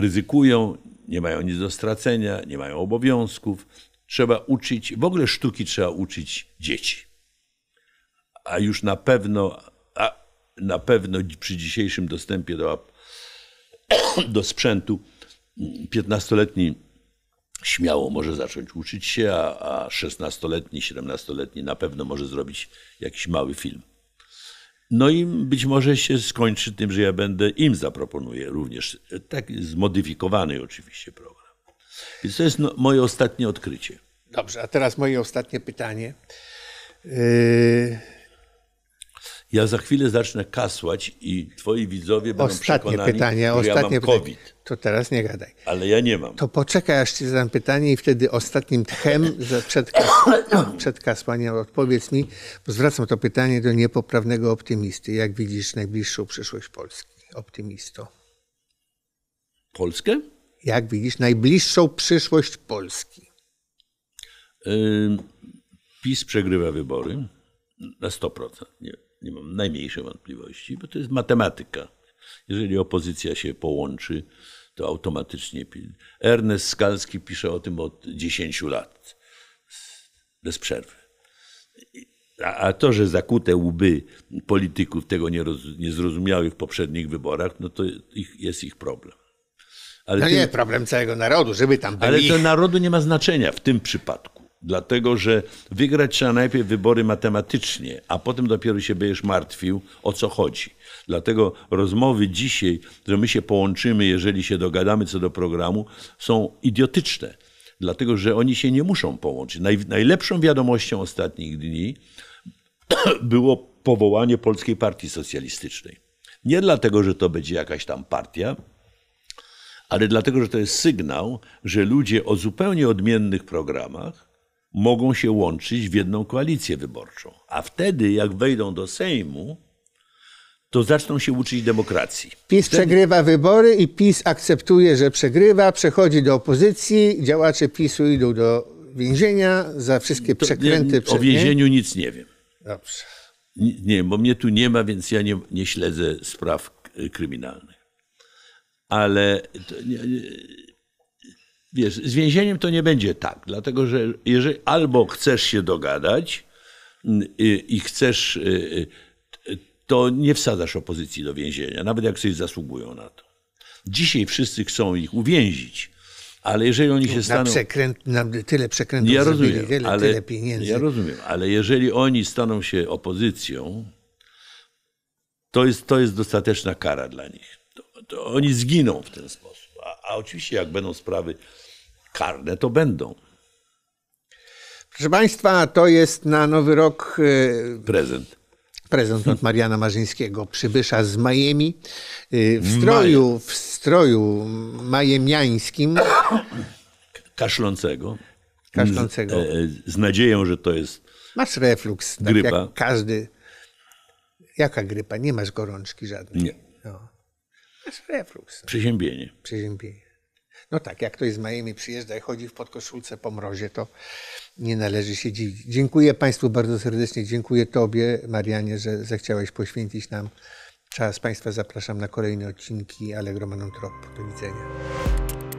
ryzykują, nie mają nic do stracenia, nie mają obowiązków. Trzeba uczyć, w ogóle sztuki trzeba uczyć dzieci a już na pewno, a na pewno przy dzisiejszym dostępie do, do sprzętu 15-letni mm, śmiało może zacząć uczyć się, a, a 16-letni, 17-letni na pewno może zrobić jakiś mały film. No i być może się skończy tym, że ja będę im zaproponuję również tak zmodyfikowany oczywiście program. Więc to jest no, moje ostatnie odkrycie. Dobrze, a teraz moje ostatnie pytanie. Yy ja za chwilę zacznę kasłać i twoi widzowie będą ostatnie przekonani, pytanie, ostatnie ja mam pytanie. COVID. To teraz nie gadaj. Ale ja nie mam. To poczekaj, aż ci zadam pytanie i wtedy ostatnim tchem przed, kas przed kasłaniem odpowiedz mi, bo zwracam to pytanie do niepoprawnego optymisty. Jak widzisz najbliższą przyszłość Polski, optymisto? Polskę? Jak widzisz najbliższą przyszłość Polski? Yy, PiS przegrywa wybory na 100%. Nie nie mam najmniejszej wątpliwości, bo to jest matematyka. Jeżeli opozycja się połączy, to automatycznie. Ernest Skalski pisze o tym od 10 lat, bez przerwy. A, to, że zakute łby polityków tego nie, roz, nie zrozumiały w poprzednich wyborach, no to ich, jest ich problem. Ale no tym, nie, problem całego narodu, żeby tam byli. Ale to narodu nie ma znaczenia w tym przypadku. Dlatego, że wygrać trzeba najpierw wybory matematycznie, a potem dopiero się będziesz martwił, o co chodzi. Dlatego rozmowy dzisiaj, że my się połączymy, jeżeli się dogadamy co do programu, są idiotyczne. Dlatego, że oni się nie muszą połączyć. najlepszą wiadomością ostatnich dni było powołanie Polskiej Partii Socjalistycznej. Nie dlatego, że to będzie jakaś tam partia, ale dlatego, że to jest sygnał, że ludzie o zupełnie odmiennych programach mogą się łączyć w jedną koalicję wyborczą. A wtedy, jak wejdą do Sejmu, to zaczną się uczyć demokracji. PiS wtedy... przegrywa wybory i PiS akceptuje, że przegrywa, przechodzi do opozycji, działacze PiSu idą do więzienia za wszystkie przekręty. nie, o więzieniu nie? nic nie wiem. Dobrze. Nie, bo mnie tu nie ma, więc ja nie, nie śledzę spraw kryminalnych. Ale to, nie, Wiesz, z więzieniem to nie będzie tak, dlatego że jeżeli albo chcesz się dogadać i, mm, y, i chcesz, y, y, to nie wsadzasz opozycji do więzienia, nawet jak sobie zasługują na to. Dzisiaj wszyscy chcą ich uwięzić, ale jeżeli oni się na staną... Przekręt, na tyle przekrętów ja rozumiem, zrobili, tyle, ale, tyle pieniędzy. Ja rozumiem, ale jeżeli oni staną się opozycją, to jest, to jest dostateczna kara dla nich. To, to oni zginą w ten sposób. A, a oczywiście jak będą sprawy karne to będą. Proszę Państwa, to jest na Nowy Rok y, prezent. Prezent od Mariana Marzyńskiego, przybysza z Miami. Y, w stroju, w stroju majemiańskim. Kaszlącego. Kaszlącego. Z, e, e, z nadzieją, że to jest. Masz refluks, tak grypa. jak każdy. Jaka grypa? Nie masz gorączki żadnej. Nie. No. Masz refluks. Przeziębienie. Przeziębienie. No tak, jak ktoś z Miami przyjeżdża i chodzi w podkoszulce po mrozie, to nie należy się dziwić. Dziękuję Państwu bardzo serdecznie. Dziękuję Tobie, Marianie, że zechciałeś poświęcić nam czas. Państwa zapraszam na kolejne odcinki Allegro Manon Trop. Do widzenia.